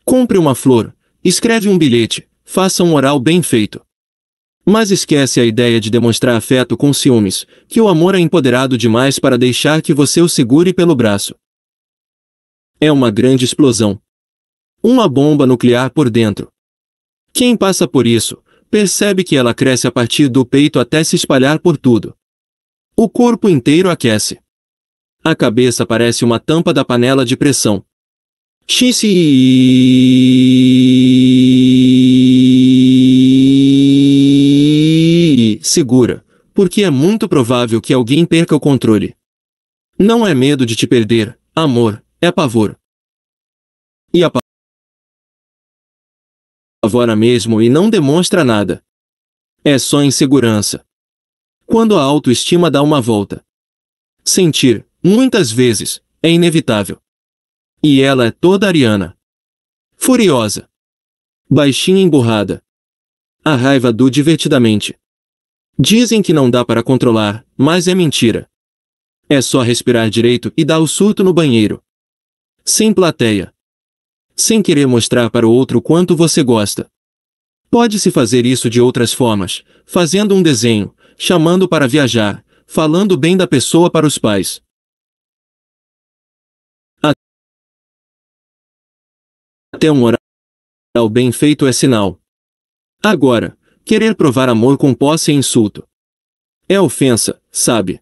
Compre uma flor, escreve um bilhete, faça um oral bem feito. Mas esquece a ideia de demonstrar afeto com ciúmes, que o amor é empoderado demais para deixar que você o segure pelo braço. É uma grande explosão. Uma bomba nuclear por dentro. Quem passa por isso, percebe que ela cresce a partir do peito até se espalhar por tudo. O corpo inteiro aquece. A cabeça parece uma tampa da panela de pressão. Xixi. Segura, porque é muito provável que alguém perca o controle. Não é medo de te perder, amor, é pavor. E a pavora mesmo e não demonstra nada. É só insegurança. Quando a autoestima dá uma volta. Sentir, Muitas vezes, é inevitável. E ela é toda ariana. Furiosa. Baixinha emburrada. A raiva do divertidamente. Dizem que não dá para controlar, mas é mentira. É só respirar direito e dar o surto no banheiro. Sem plateia. Sem querer mostrar para o outro quanto você gosta. Pode-se fazer isso de outras formas, fazendo um desenho, chamando para viajar, falando bem da pessoa para os pais. até um oral bem feito é sinal. Agora, querer provar amor com posse é insulto. É ofensa, sabe?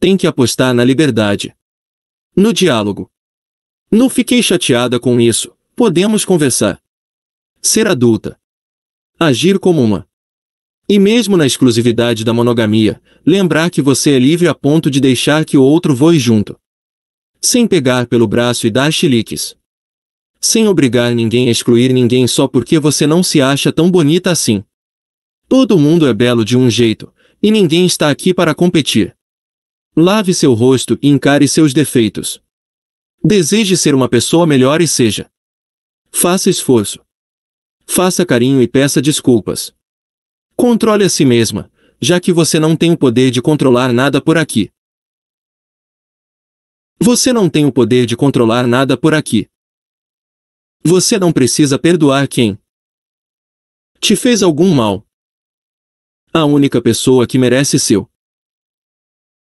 Tem que apostar na liberdade. No diálogo. Não fiquei chateada com isso. Podemos conversar. Ser adulta. Agir como uma. E mesmo na exclusividade da monogamia, lembrar que você é livre a ponto de deixar que o outro voe junto. Sem pegar pelo braço e dar chiliques sem obrigar ninguém a excluir ninguém só porque você não se acha tão bonita assim. Todo mundo é belo de um jeito, e ninguém está aqui para competir. Lave seu rosto e encare seus defeitos. Deseje ser uma pessoa melhor e seja. Faça esforço. Faça carinho e peça desculpas. Controle a si mesma, já que você não tem o poder de controlar nada por aqui. Você não tem o poder de controlar nada por aqui. Você não precisa perdoar quem te fez algum mal. A única pessoa que merece seu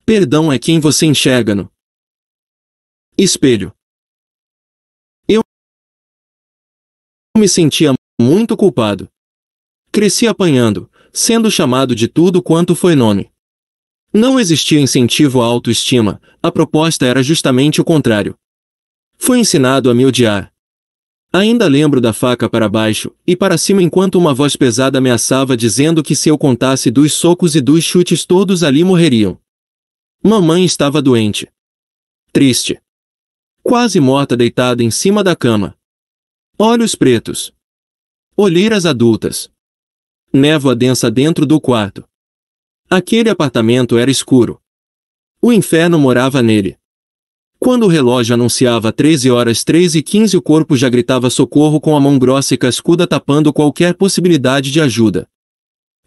perdão é quem você enxerga no espelho. Eu me sentia muito culpado. Cresci apanhando, sendo chamado de tudo quanto foi nome. Não existia incentivo à autoestima, a proposta era justamente o contrário. Fui ensinado a me odiar, Ainda lembro da faca para baixo e para cima enquanto uma voz pesada ameaçava dizendo que se eu contasse dos socos e dos chutes todos ali morreriam. Mamãe estava doente. Triste. Quase morta deitada em cima da cama. Olhos pretos. Olheiras adultas. Névoa densa dentro do quarto. Aquele apartamento era escuro. O inferno morava nele. Quando o relógio anunciava 13 horas 13 e 15 o corpo já gritava socorro com a mão grossa e cascuda tapando qualquer possibilidade de ajuda.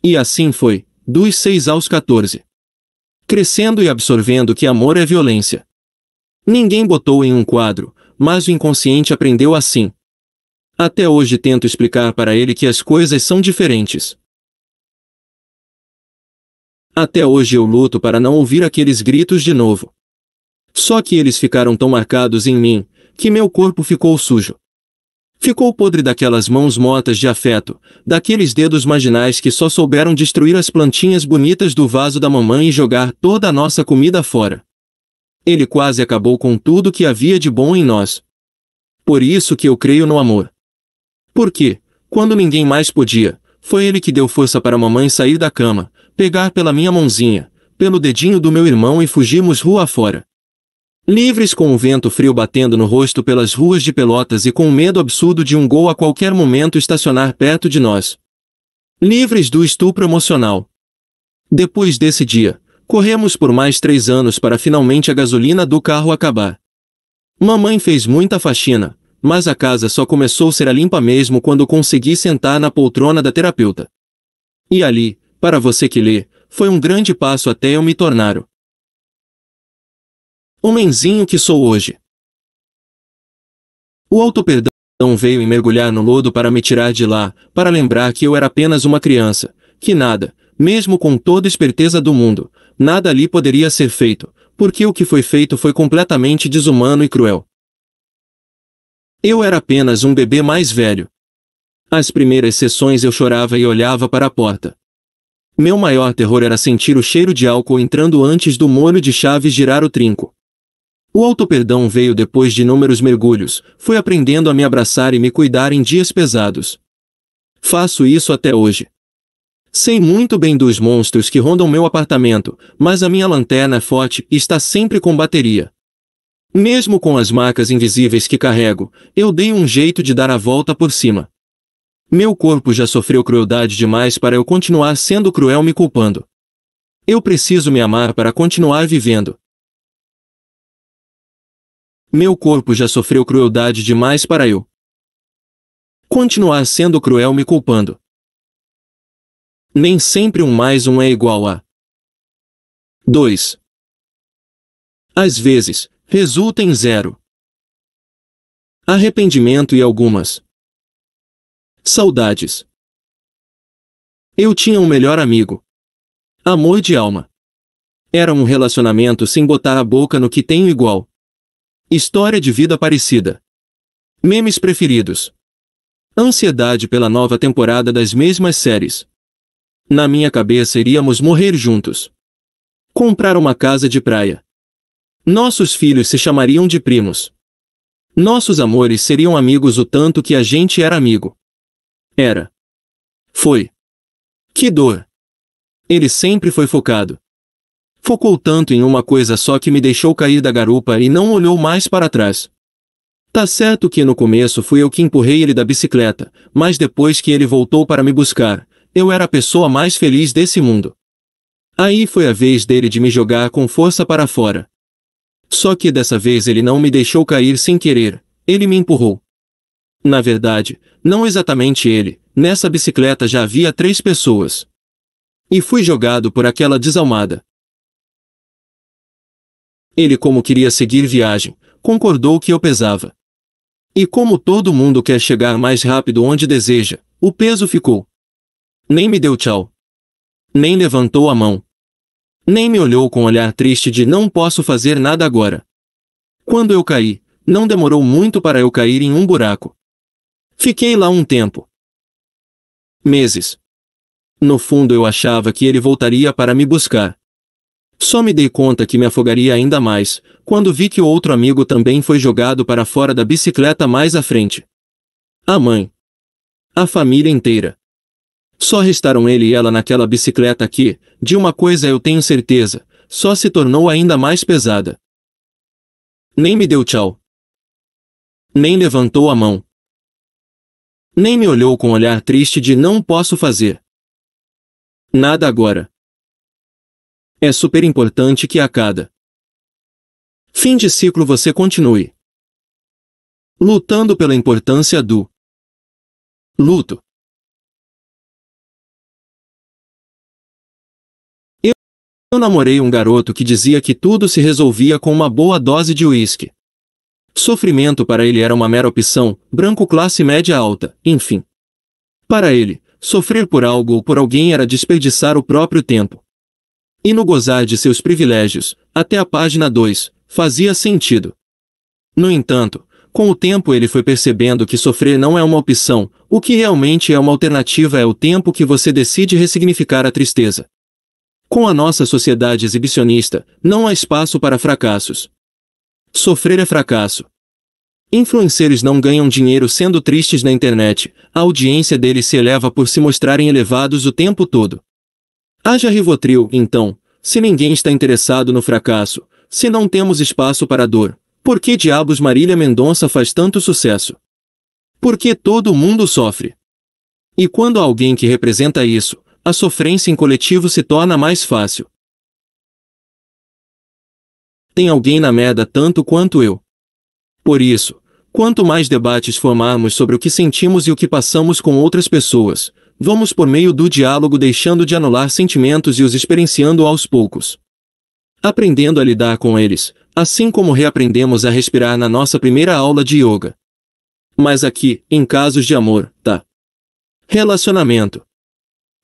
E assim foi, dos 6 aos 14. Crescendo e absorvendo que amor é violência. Ninguém botou em um quadro, mas o inconsciente aprendeu assim. Até hoje tento explicar para ele que as coisas são diferentes. Até hoje eu luto para não ouvir aqueles gritos de novo. Só que eles ficaram tão marcados em mim, que meu corpo ficou sujo. Ficou podre daquelas mãos motas de afeto, daqueles dedos marginais que só souberam destruir as plantinhas bonitas do vaso da mamãe e jogar toda a nossa comida fora. Ele quase acabou com tudo que havia de bom em nós. Por isso que eu creio no amor. Porque, quando ninguém mais podia, foi ele que deu força para a mamãe sair da cama, pegar pela minha mãozinha, pelo dedinho do meu irmão e fugirmos rua afora. Livres com o vento frio batendo no rosto pelas ruas de Pelotas e com o medo absurdo de um gol a qualquer momento estacionar perto de nós. Livres do estupro emocional. Depois desse dia, corremos por mais três anos para finalmente a gasolina do carro acabar. Mamãe fez muita faxina, mas a casa só começou a ser limpa mesmo quando consegui sentar na poltrona da terapeuta. E ali, para você que lê, foi um grande passo até eu me tornar homenzinho que sou hoje. O auto-perdão veio em mergulhar no lodo para me tirar de lá, para lembrar que eu era apenas uma criança, que nada, mesmo com toda a esperteza do mundo, nada ali poderia ser feito, porque o que foi feito foi completamente desumano e cruel. Eu era apenas um bebê mais velho. As primeiras sessões eu chorava e olhava para a porta. Meu maior terror era sentir o cheiro de álcool entrando antes do molho de chaves girar o trinco. O autoperdão veio depois de inúmeros mergulhos, fui aprendendo a me abraçar e me cuidar em dias pesados. Faço isso até hoje. Sei muito bem dos monstros que rondam meu apartamento, mas a minha lanterna é forte e está sempre com bateria. Mesmo com as marcas invisíveis que carrego, eu dei um jeito de dar a volta por cima. Meu corpo já sofreu crueldade demais para eu continuar sendo cruel me culpando. Eu preciso me amar para continuar vivendo. Meu corpo já sofreu crueldade demais para eu continuar sendo cruel me culpando. Nem sempre um mais um é igual a 2. Às vezes, resulta em zero. Arrependimento e algumas saudades. Eu tinha um melhor amigo. Amor de alma. Era um relacionamento sem botar a boca no que tenho igual. História de vida parecida. Memes preferidos. Ansiedade pela nova temporada das mesmas séries. Na minha cabeça iríamos morrer juntos. Comprar uma casa de praia. Nossos filhos se chamariam de primos. Nossos amores seriam amigos o tanto que a gente era amigo. Era. Foi. Que dor. Ele sempre foi focado. Focou tanto em uma coisa só que me deixou cair da garupa e não olhou mais para trás. Tá certo que no começo fui eu que empurrei ele da bicicleta, mas depois que ele voltou para me buscar, eu era a pessoa mais feliz desse mundo. Aí foi a vez dele de me jogar com força para fora. Só que dessa vez ele não me deixou cair sem querer, ele me empurrou. Na verdade, não exatamente ele, nessa bicicleta já havia três pessoas. E fui jogado por aquela desalmada. Ele como queria seguir viagem, concordou que eu pesava. E como todo mundo quer chegar mais rápido onde deseja, o peso ficou. Nem me deu tchau. Nem levantou a mão. Nem me olhou com olhar triste de não posso fazer nada agora. Quando eu caí, não demorou muito para eu cair em um buraco. Fiquei lá um tempo. Meses. No fundo eu achava que ele voltaria para me buscar. Só me dei conta que me afogaria ainda mais, quando vi que outro amigo também foi jogado para fora da bicicleta mais à frente. A mãe. A família inteira. Só restaram ele e ela naquela bicicleta que, de uma coisa eu tenho certeza, só se tornou ainda mais pesada. Nem me deu tchau. Nem levantou a mão. Nem me olhou com olhar triste de não posso fazer. Nada agora. É super importante que a cada fim de ciclo você continue lutando pela importância do luto. Eu namorei um garoto que dizia que tudo se resolvia com uma boa dose de uísque. Sofrimento para ele era uma mera opção, branco classe média alta, enfim. Para ele, sofrer por algo ou por alguém era desperdiçar o próprio tempo e no gozar de seus privilégios, até a página 2, fazia sentido. No entanto, com o tempo ele foi percebendo que sofrer não é uma opção, o que realmente é uma alternativa é o tempo que você decide ressignificar a tristeza. Com a nossa sociedade exibicionista, não há espaço para fracassos. Sofrer é fracasso. Influencers não ganham dinheiro sendo tristes na internet, a audiência deles se eleva por se mostrarem elevados o tempo todo. Haja Rivotril, então, se ninguém está interessado no fracasso, se não temos espaço para dor. Por que diabos Marília Mendonça faz tanto sucesso? Por que todo mundo sofre? E quando há alguém que representa isso, a sofrência em coletivo se torna mais fácil. Tem alguém na merda tanto quanto eu. Por isso, quanto mais debates formarmos sobre o que sentimos e o que passamos com outras pessoas, vamos por meio do diálogo deixando de anular sentimentos e os experienciando aos poucos. Aprendendo a lidar com eles, assim como reaprendemos a respirar na nossa primeira aula de yoga. Mas aqui, em casos de amor, tá. Relacionamento.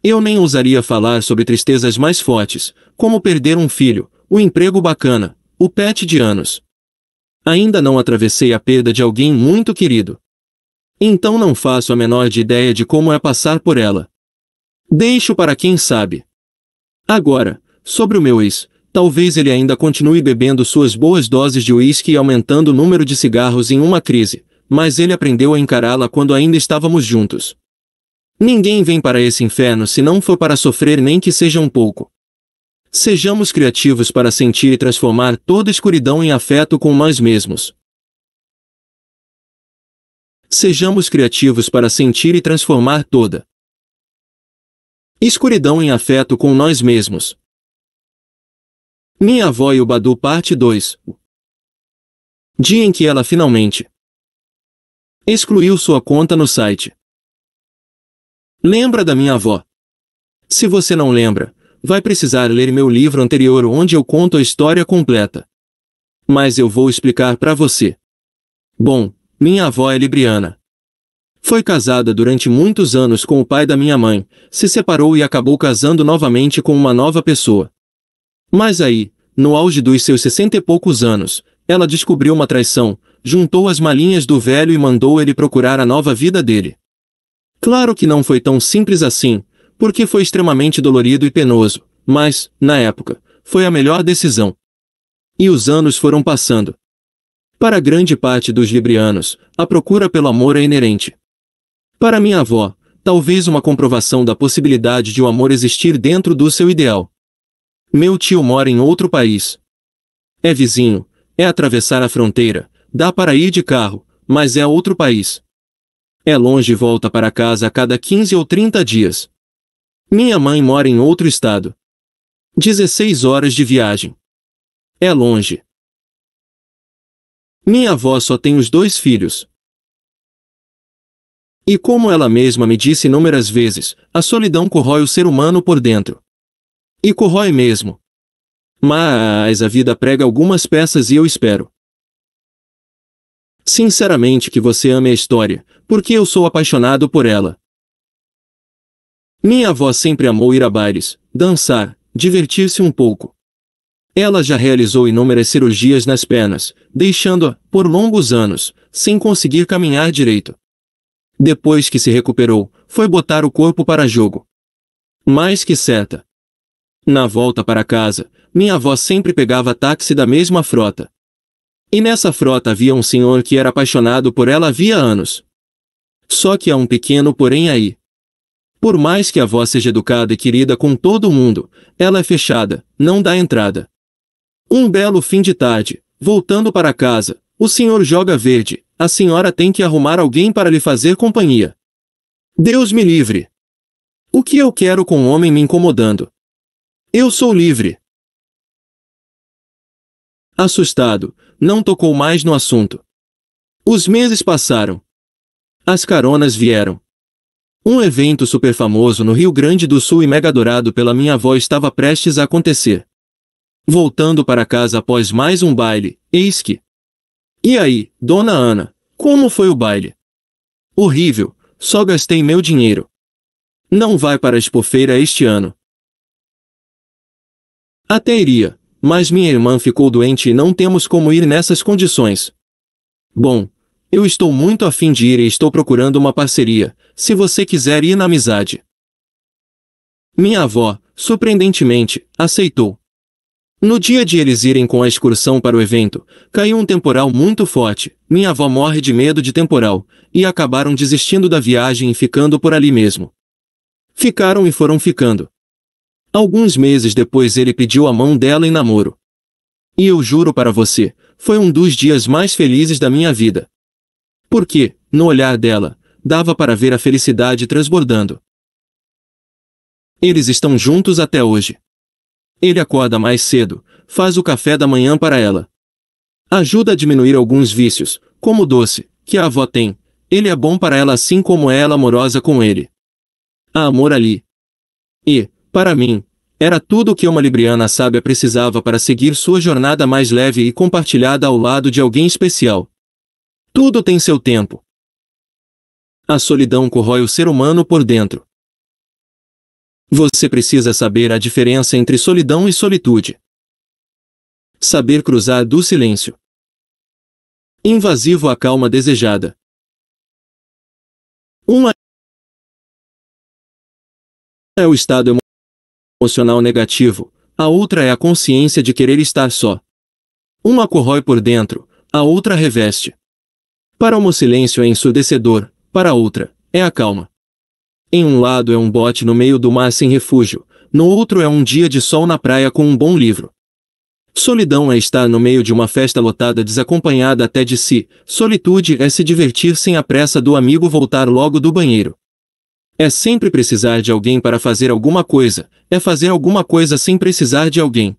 Eu nem ousaria falar sobre tristezas mais fortes, como perder um filho, o emprego bacana, o pet de anos. Ainda não atravessei a perda de alguém muito querido, então não faço a menor de ideia de como é passar por ela. Deixo para quem sabe. Agora, sobre o meu ex, talvez ele ainda continue bebendo suas boas doses de uísque e aumentando o número de cigarros em uma crise, mas ele aprendeu a encará-la quando ainda estávamos juntos. Ninguém vem para esse inferno se não for para sofrer nem que seja um pouco. Sejamos criativos para sentir e transformar toda escuridão em afeto com nós mesmos. Sejamos criativos para sentir e transformar toda escuridão em afeto com nós mesmos. Minha avó e o Badu parte 2. Dia em que ela finalmente excluiu sua conta no site. Lembra da minha avó? Se você não lembra, vai precisar ler meu livro anterior onde eu conto a história completa. Mas eu vou explicar para você. Bom, minha avó é libriana. Foi casada durante muitos anos com o pai da minha mãe, se separou e acabou casando novamente com uma nova pessoa. Mas aí, no auge dos seus sessenta e poucos anos, ela descobriu uma traição, juntou as malinhas do velho e mandou ele procurar a nova vida dele. Claro que não foi tão simples assim, porque foi extremamente dolorido e penoso, mas, na época, foi a melhor decisão. E os anos foram passando. Para grande parte dos librianos, a procura pelo amor é inerente. Para minha avó, talvez uma comprovação da possibilidade de o um amor existir dentro do seu ideal. Meu tio mora em outro país. É vizinho, é atravessar a fronteira, dá para ir de carro, mas é outro país. É longe e volta para casa a cada 15 ou 30 dias. Minha mãe mora em outro estado. 16 horas de viagem. É longe, minha avó só tem os dois filhos. E como ela mesma me disse inúmeras vezes, a solidão corrói o ser humano por dentro. E corrói mesmo. Mas a vida prega algumas peças e eu espero. Sinceramente que você ame a história, porque eu sou apaixonado por ela. Minha avó sempre amou ir a bailes, dançar, divertir-se um pouco. Ela já realizou inúmeras cirurgias nas pernas, deixando-a, por longos anos, sem conseguir caminhar direito. Depois que se recuperou, foi botar o corpo para jogo. Mais que certa. Na volta para casa, minha avó sempre pegava táxi da mesma frota. E nessa frota havia um senhor que era apaixonado por ela havia anos. Só que há um pequeno porém aí. Por mais que a avó seja educada e querida com todo mundo, ela é fechada, não dá entrada. Um belo fim de tarde, voltando para casa, o senhor joga verde, a senhora tem que arrumar alguém para lhe fazer companhia. Deus me livre! O que eu quero com um homem me incomodando? Eu sou livre! Assustado, não tocou mais no assunto. Os meses passaram. As caronas vieram. Um evento super famoso no Rio Grande do Sul e mega dourado pela minha avó estava prestes a acontecer. Voltando para casa após mais um baile, eis que. E aí, dona Ana, como foi o baile? Horrível, só gastei meu dinheiro. Não vai para a expofeira este ano. Até iria, mas minha irmã ficou doente e não temos como ir nessas condições. Bom, eu estou muito afim de ir e estou procurando uma parceria, se você quiser ir na amizade. Minha avó, surpreendentemente, aceitou. No dia de eles irem com a excursão para o evento, caiu um temporal muito forte, minha avó morre de medo de temporal, e acabaram desistindo da viagem e ficando por ali mesmo. Ficaram e foram ficando. Alguns meses depois ele pediu a mão dela em namoro. E eu juro para você, foi um dos dias mais felizes da minha vida. Porque, no olhar dela, dava para ver a felicidade transbordando. Eles estão juntos até hoje. Ele acorda mais cedo, faz o café da manhã para ela. Ajuda a diminuir alguns vícios, como o doce, que a avó tem. Ele é bom para ela assim como é ela amorosa com ele. Há amor ali. E, para mim, era tudo o que uma libriana sábia precisava para seguir sua jornada mais leve e compartilhada ao lado de alguém especial. Tudo tem seu tempo. A solidão corrói o ser humano por dentro. Você precisa saber a diferença entre solidão e solitude. Saber cruzar do silêncio. Invasivo a calma desejada. Uma é o estado emocional negativo, a outra é a consciência de querer estar só. Uma corrói por dentro, a outra reveste. Para uma o silêncio é ensurdecedor, para a outra, é a calma. Em um lado é um bote no meio do mar sem refúgio, no outro é um dia de sol na praia com um bom livro. Solidão é estar no meio de uma festa lotada desacompanhada até de si, solitude é se divertir sem a pressa do amigo voltar logo do banheiro. É sempre precisar de alguém para fazer alguma coisa, é fazer alguma coisa sem precisar de alguém.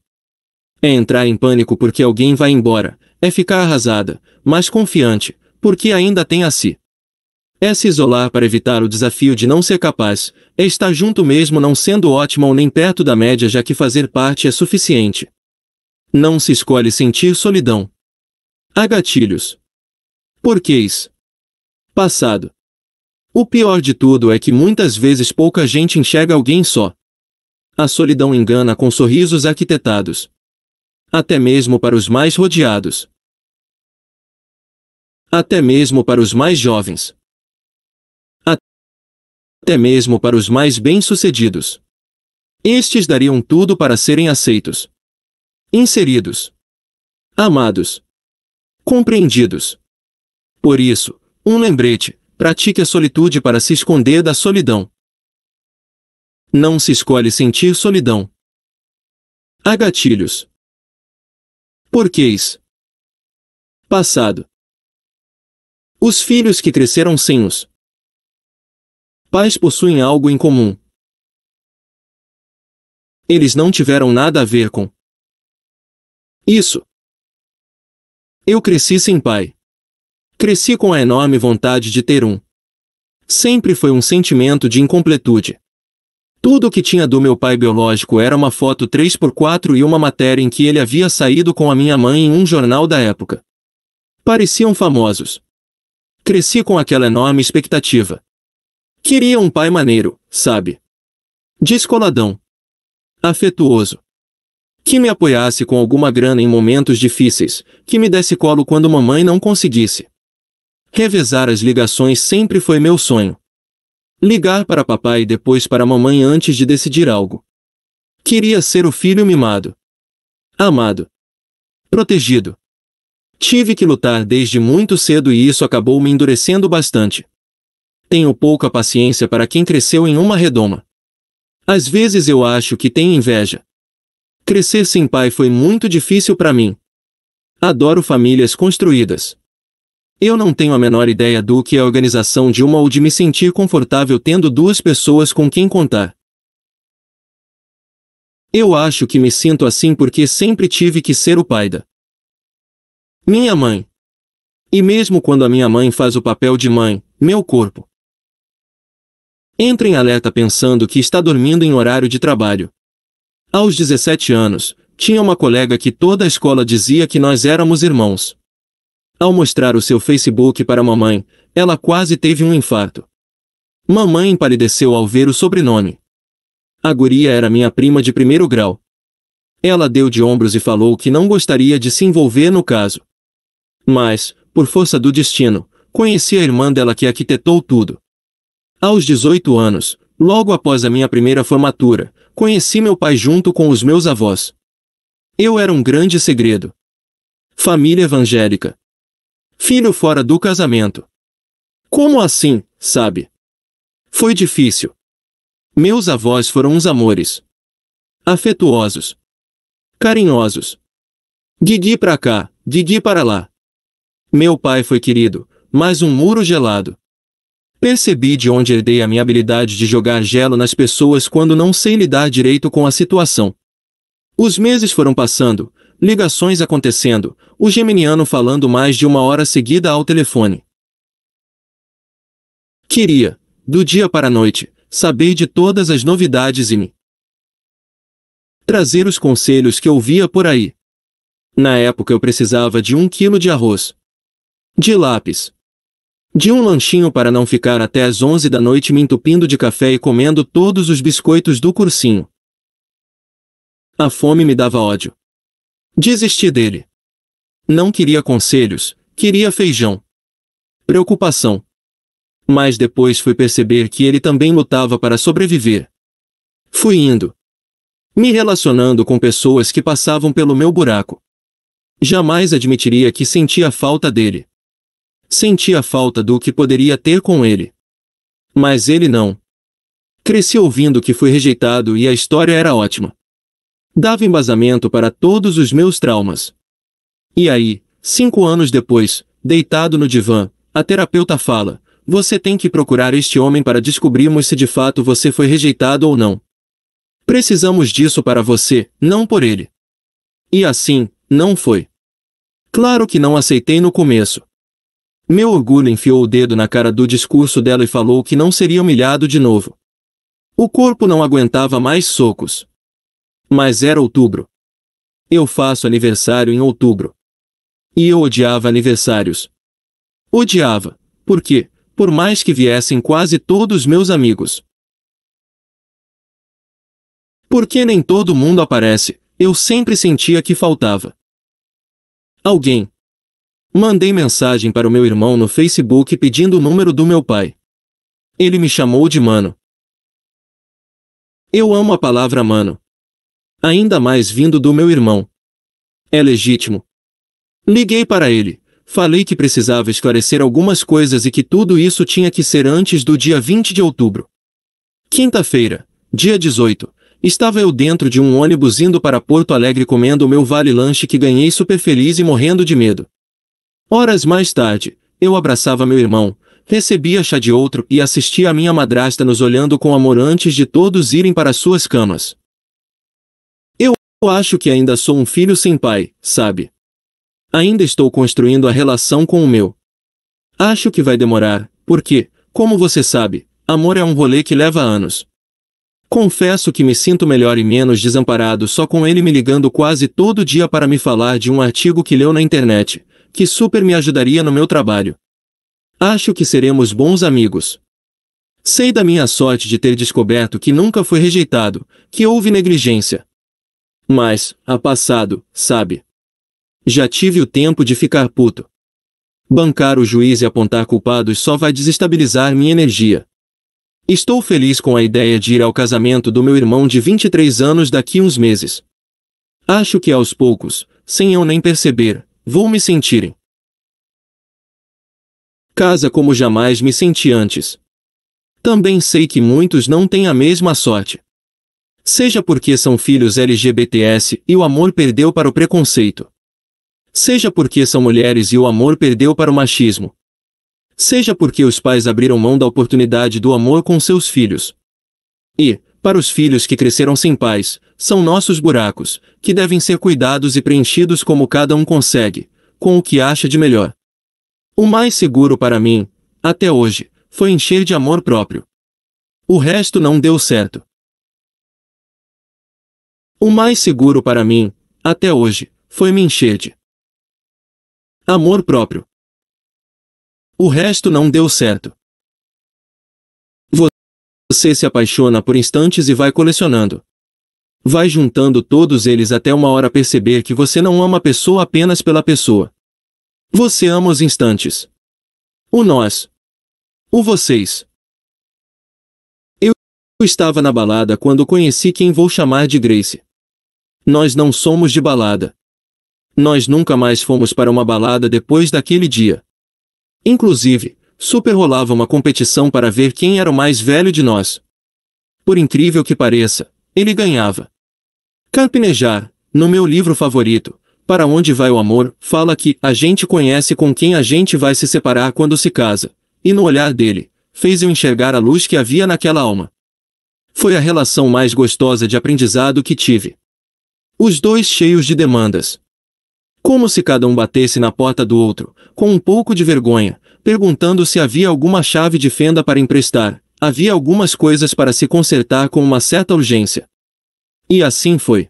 É entrar em pânico porque alguém vai embora, é ficar arrasada, mas confiante, porque ainda tem a si. É se isolar para evitar o desafio de não ser capaz, é estar junto mesmo não sendo ótimo ou nem perto da média já que fazer parte é suficiente. Não se escolhe sentir solidão. Há gatilhos. Porquês. Passado. O pior de tudo é que muitas vezes pouca gente enxerga alguém só. A solidão engana com sorrisos arquitetados. Até mesmo para os mais rodeados. Até mesmo para os mais jovens até mesmo para os mais bem-sucedidos. Estes dariam tudo para serem aceitos, inseridos, amados, compreendidos. Por isso, um lembrete: pratique a solitude para se esconder da solidão. Não se escolhe sentir solidão. Há gatilhos. Porquês. Passado. Os filhos que cresceram sem os pais possuem algo em comum. Eles não tiveram nada a ver com isso. Eu cresci sem pai. Cresci com a enorme vontade de ter um. Sempre foi um sentimento de incompletude. Tudo o que tinha do meu pai biológico era uma foto 3x4 e uma matéria em que ele havia saído com a minha mãe em um jornal da época. Pareciam famosos. Cresci com aquela enorme expectativa. Queria um pai maneiro, sabe? Descoladão. Afetuoso. Que me apoiasse com alguma grana em momentos difíceis, que me desse colo quando mamãe não conseguisse. Revezar as ligações sempre foi meu sonho. Ligar para papai e depois para mamãe antes de decidir algo. Queria ser o filho mimado. Amado. Protegido. Tive que lutar desde muito cedo e isso acabou me endurecendo bastante tenho pouca paciência para quem cresceu em uma redoma. Às vezes eu acho que tem inveja. Crescer sem pai foi muito difícil para mim. Adoro famílias construídas. Eu não tenho a menor ideia do que é a organização de uma ou de me sentir confortável tendo duas pessoas com quem contar. Eu acho que me sinto assim porque sempre tive que ser o pai da minha mãe. E mesmo quando a minha mãe faz o papel de mãe, meu corpo entra em alerta pensando que está dormindo em horário de trabalho. Aos 17 anos, tinha uma colega que toda a escola dizia que nós éramos irmãos. Ao mostrar o seu Facebook para mamãe, ela quase teve um infarto. Mamãe empalideceu ao ver o sobrenome. A guria era minha prima de primeiro grau. Ela deu de ombros e falou que não gostaria de se envolver no caso. Mas, por força do destino, conheci a irmã dela que arquitetou tudo. Aos 18 anos, logo após a minha primeira formatura, conheci meu pai junto com os meus avós. Eu era um grande segredo. Família evangélica. Filho fora do casamento. Como assim, sabe? Foi difícil. Meus avós foram uns amores. Afetuosos. Carinhosos. Didi pra cá, Didi para lá. Meu pai foi querido, mas um muro gelado. Percebi de onde herdei a minha habilidade de jogar gelo nas pessoas quando não sei lidar direito com a situação. Os meses foram passando, ligações acontecendo, o geminiano falando mais de uma hora seguida ao telefone. Queria, do dia para a noite, saber de todas as novidades e me trazer os conselhos que ouvia por aí. Na época eu precisava de um quilo de arroz, de lápis, de um lanchinho para não ficar até as 11 da noite me entupindo de café e comendo todos os biscoitos do cursinho. A fome me dava ódio. Desisti dele. Não queria conselhos, queria feijão. Preocupação. Mas depois fui perceber que ele também lutava para sobreviver. Fui indo. Me relacionando com pessoas que passavam pelo meu buraco. Jamais admitiria que sentia falta dele. Sentia falta do que poderia ter com ele. Mas ele não. Cresci ouvindo que fui rejeitado e a história era ótima. Dava embasamento para todos os meus traumas. E aí, cinco anos depois, deitado no divã, a terapeuta fala: Você tem que procurar este homem para descobrirmos se de fato você foi rejeitado ou não. Precisamos disso para você, não por ele. E assim, não foi. Claro que não aceitei no começo. Meu orgulho enfiou o dedo na cara do discurso dela e falou que não seria humilhado de novo. O corpo não aguentava mais socos. Mas era outubro. Eu faço aniversário em outubro. E eu odiava aniversários. Odiava, porque, por mais que viessem quase todos meus amigos. Porque nem todo mundo aparece, eu sempre sentia que faltava. Alguém, Mandei mensagem para o meu irmão no Facebook pedindo o número do meu pai. Ele me chamou de mano. Eu amo a palavra mano. Ainda mais vindo do meu irmão. É legítimo. Liguei para ele, falei que precisava esclarecer algumas coisas e que tudo isso tinha que ser antes do dia 20 de outubro. Quinta-feira, dia 18, Estava eu dentro de um ônibus indo para Porto Alegre comendo o meu vale-lanche que ganhei super feliz e morrendo de medo. Horas mais tarde, eu abraçava meu irmão, recebia chá de outro e assistia a minha madrasta nos olhando com amor antes de todos irem para suas camas. Eu acho que ainda sou um filho sem pai, sabe? Ainda estou construindo a relação com o meu. Acho que vai demorar, porque, como você sabe, amor é um rolê que leva anos. Confesso que me sinto melhor e menos desamparado só com ele me ligando quase todo dia para me falar de um artigo que leu na internet, que super me ajudaria no meu trabalho. Acho que seremos bons amigos. Sei da minha sorte de ter descoberto que nunca foi rejeitado, que houve negligência. Mas, a passado, sabe? Já tive o tempo de ficar puto. Bancar o juiz e apontar culpados só vai desestabilizar minha energia. Estou feliz com a ideia de ir ao casamento do meu irmão de 23 anos daqui uns meses. Acho que aos poucos, sem eu nem perceber, vou me sentir. Casa como jamais me senti antes. Também sei que muitos não têm a mesma sorte. Seja porque são filhos LGBTs e o amor perdeu para o preconceito. Seja porque são mulheres e o amor perdeu para o machismo. Seja porque os pais abriram mão da oportunidade do amor com seus filhos. E, para os filhos que cresceram sem pais, são nossos buracos, que devem ser cuidados e preenchidos como cada um consegue, com o que acha de melhor. O mais seguro para mim, até hoje, foi encher de amor próprio. O resto não deu certo. O mais seguro para mim, até hoje, foi me encher de amor próprio. O resto não deu certo. Você se apaixona por instantes e vai colecionando. Vai juntando todos eles até uma hora perceber que você não ama a pessoa apenas pela pessoa. Você ama os instantes. O nós. O vocês. Eu estava na balada quando conheci quem vou chamar de Grace. Nós não somos de balada. Nós nunca mais fomos para uma balada depois daquele dia. Inclusive, super rolava uma competição para ver quem era o mais velho de nós. Por incrível que pareça, ele ganhava. Campinejar, no meu livro favorito, Para Onde Vai o Amor, fala que a gente conhece com quem a gente vai se separar quando se casa, e no olhar dele, fez eu enxergar a luz que havia naquela alma. Foi a relação mais gostosa de aprendizado que tive. Os dois cheios de demandas. Como se cada um batesse na porta do outro, com um pouco de vergonha, perguntando se havia alguma chave de fenda para emprestar. Havia algumas coisas para se consertar com uma certa urgência. E assim foi.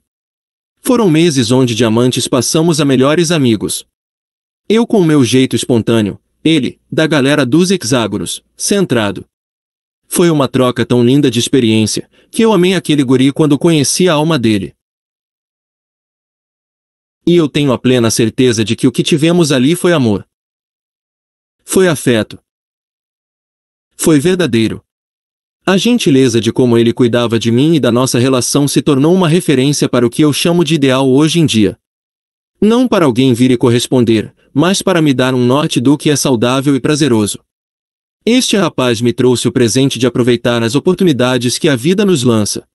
Foram meses onde diamantes passamos a melhores amigos. Eu com o meu jeito espontâneo, ele, da galera dos hexágonos, centrado. Foi uma troca tão linda de experiência, que eu amei aquele guri quando conheci a alma dele. E eu tenho a plena certeza de que o que tivemos ali foi amor. Foi afeto. Foi verdadeiro. A gentileza de como ele cuidava de mim e da nossa relação se tornou uma referência para o que eu chamo de ideal hoje em dia. Não para alguém vir e corresponder, mas para me dar um norte do que é saudável e prazeroso. Este rapaz me trouxe o presente de aproveitar as oportunidades que a vida nos lança.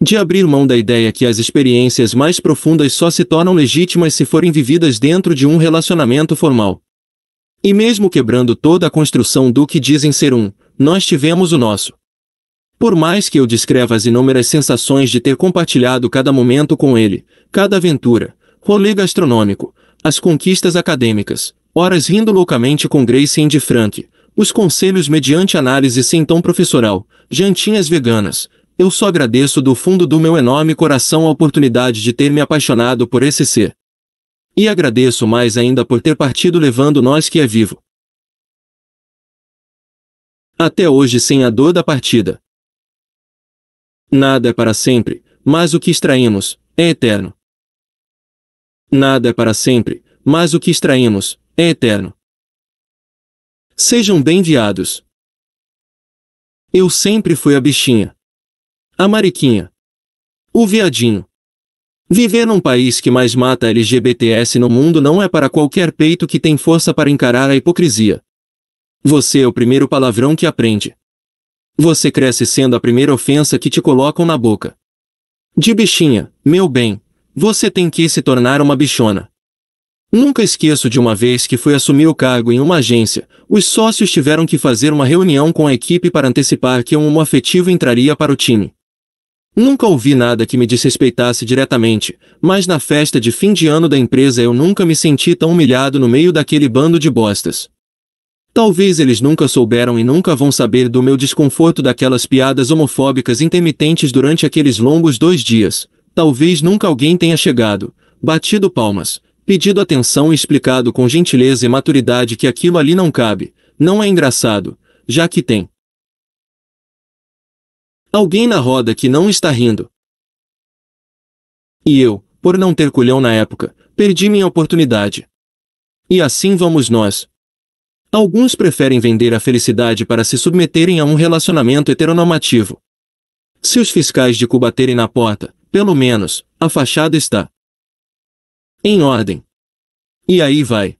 De abrir mão da ideia que as experiências mais profundas só se tornam legítimas se forem vividas dentro de um relacionamento formal. E mesmo quebrando toda a construção do que dizem ser um, nós tivemos o nosso. Por mais que eu descreva as inúmeras sensações de ter compartilhado cada momento com ele, cada aventura, rolê gastronômico, as conquistas acadêmicas, horas rindo loucamente com Grace e de Frank, os conselhos mediante análise sem tom professoral, jantinhas veganas, eu só agradeço do fundo do meu enorme coração a oportunidade de ter me apaixonado por esse ser. E agradeço mais ainda por ter partido levando nós que é vivo. Até hoje sem a dor da partida. Nada é para sempre, mas o que extraímos é eterno. Nada é para sempre, mas o que extraímos é eterno. Sejam bem-viados. Eu sempre fui a bichinha. A mariquinha. O viadinho. Viver num país que mais mata LGBTs no mundo não é para qualquer peito que tem força para encarar a hipocrisia. Você é o primeiro palavrão que aprende. Você cresce sendo a primeira ofensa que te colocam na boca. De bichinha, meu bem, você tem que se tornar uma bichona. Nunca esqueço de uma vez que fui assumir o cargo em uma agência, os sócios tiveram que fazer uma reunião com a equipe para antecipar que um homoafetivo entraria para o time. Nunca ouvi nada que me desrespeitasse diretamente, mas na festa de fim de ano da empresa eu nunca me senti tão humilhado no meio daquele bando de bostas. Talvez eles nunca souberam e nunca vão saber do meu desconforto daquelas piadas homofóbicas intermitentes durante aqueles longos dois dias. Talvez nunca alguém tenha chegado, batido palmas, pedido atenção e explicado com gentileza e maturidade que aquilo ali não cabe, não é engraçado, já que tem. Alguém na roda que não está rindo. E eu, por não ter culhão na época, perdi minha oportunidade. E assim vamos nós. Alguns preferem vender a felicidade para se submeterem a um relacionamento heteronormativo. Se os fiscais de baterem na porta, pelo menos, a fachada está em ordem. E aí vai.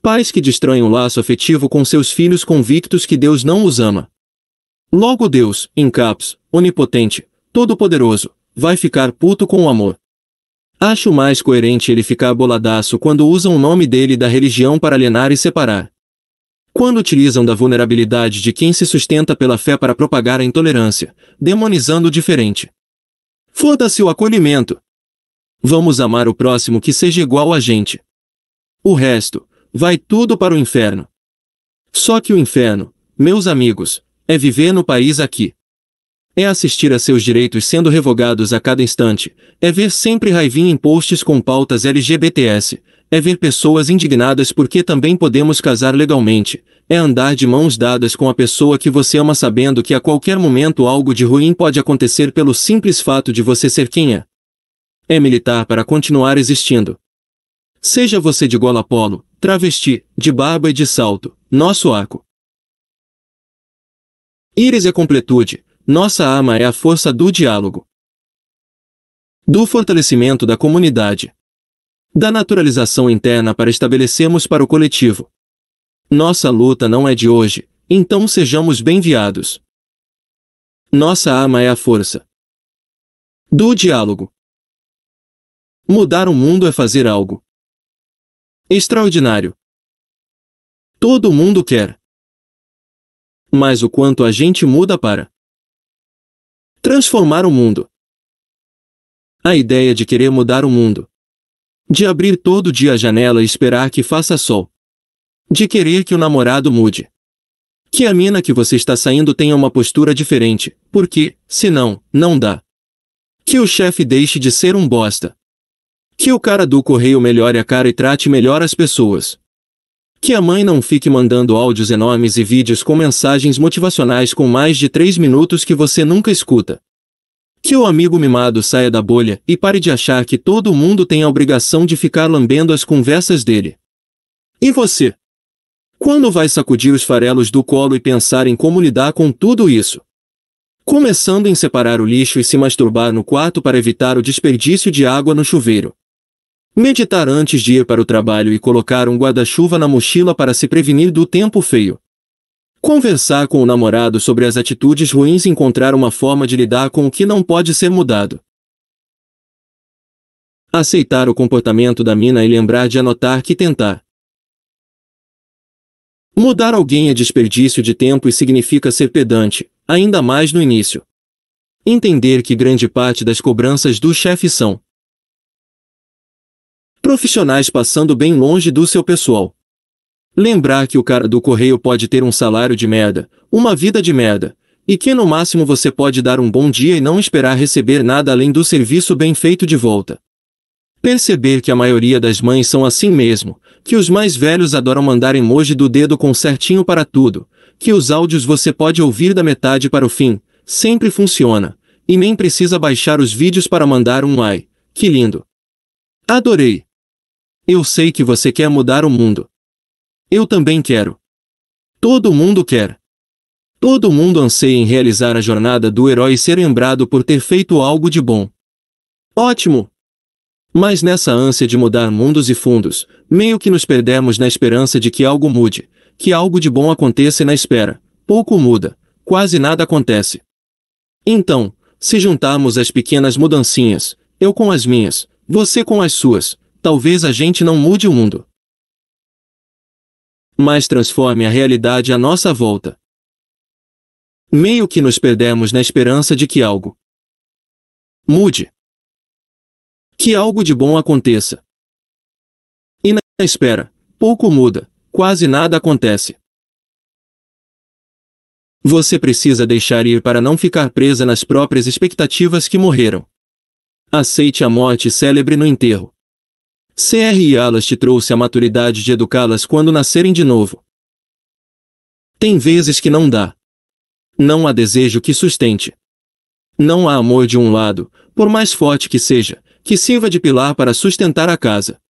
Pais que destroem o laço afetivo com seus filhos convictos que Deus não os ama. Logo Deus, em caps, onipotente, todo-poderoso, vai ficar puto com o amor. Acho mais coerente ele ficar boladaço quando usam o nome dele da religião para alienar e separar. Quando utilizam da vulnerabilidade de quem se sustenta pela fé para propagar a intolerância, demonizando o diferente. Foda-se o acolhimento. Vamos amar o próximo que seja igual a gente. O resto, vai tudo para o inferno. Só que o inferno, meus amigos, é viver no país aqui. É assistir a seus direitos sendo revogados a cada instante. É ver sempre raivinha em posts com pautas LGBTS. É ver pessoas indignadas porque também podemos casar legalmente. É andar de mãos dadas com a pessoa que você ama sabendo que a qualquer momento algo de ruim pode acontecer pelo simples fato de você ser quem é. É militar para continuar existindo. Seja você de gola polo, travesti, de barba e de salto, nosso arco, Íris é completude, nossa ama é a força do diálogo. Do fortalecimento da comunidade. Da naturalização interna para estabelecermos para o coletivo. Nossa luta não é de hoje, então sejamos bem viados. Nossa ama é a força. Do diálogo. Mudar o mundo é fazer algo. Extraordinário. Todo mundo quer mas o quanto a gente muda para transformar o mundo. A ideia de querer mudar o mundo. De abrir todo dia a janela e esperar que faça sol. De querer que o namorado mude. Que a mina que você está saindo tenha uma postura diferente, porque, senão, não dá. Que o chefe deixe de ser um bosta. Que o cara do correio melhore a cara e trate melhor as pessoas. Que a mãe não fique mandando áudios enormes e vídeos com mensagens motivacionais com mais de 3 minutos que você nunca escuta. Que o amigo mimado saia da bolha e pare de achar que todo mundo tem a obrigação de ficar lambendo as conversas dele. E você? Quando vai sacudir os farelos do colo e pensar em como lidar com tudo isso? Começando em separar o lixo e se masturbar no quarto para evitar o desperdício de água no chuveiro meditar antes de ir para o trabalho e colocar um guarda-chuva na mochila para se prevenir do tempo feio. Conversar com o namorado sobre as atitudes ruins e encontrar uma forma de lidar com o que não pode ser mudado. Aceitar o comportamento da mina e lembrar de anotar que tentar. Mudar alguém é desperdício de tempo e significa ser pedante, ainda mais no início. Entender que grande parte das cobranças do chefe são Profissionais passando bem longe do seu pessoal. Lembrar que o cara do correio pode ter um salário de merda, uma vida de merda, e que no máximo você pode dar um bom dia e não esperar receber nada além do serviço bem feito de volta. Perceber que a maioria das mães são assim mesmo, que os mais velhos adoram mandar emoji do dedo com certinho para tudo, que os áudios você pode ouvir da metade para o fim, sempre funciona, e nem precisa baixar os vídeos para mandar um ai, que lindo. Adorei! Eu sei que você quer mudar o mundo. Eu também quero. Todo mundo quer. Todo mundo anseia em realizar a jornada do herói e ser lembrado por ter feito algo de bom. Ótimo! Mas nessa ânsia de mudar mundos e fundos, meio que nos perdemos na esperança de que algo mude, que algo de bom aconteça e na espera. Pouco muda, quase nada acontece. Então, se juntarmos as pequenas mudancinhas, eu com as minhas, você com as suas, Talvez a gente não mude o mundo, mas transforme a realidade à nossa volta. Meio que nos perdemos na esperança de que algo mude. Que algo de bom aconteça. E na espera, pouco muda, quase nada acontece. Você precisa deixar ir para não ficar presa nas próprias expectativas que morreram. Aceite a morte célebre no enterro. Cr e alas te trouxe a maturidade de educá-las quando nascerem de novo. Tem vezes que não dá. Não há desejo que sustente. Não há amor de um lado, por mais forte que seja, que sirva de pilar para sustentar a casa.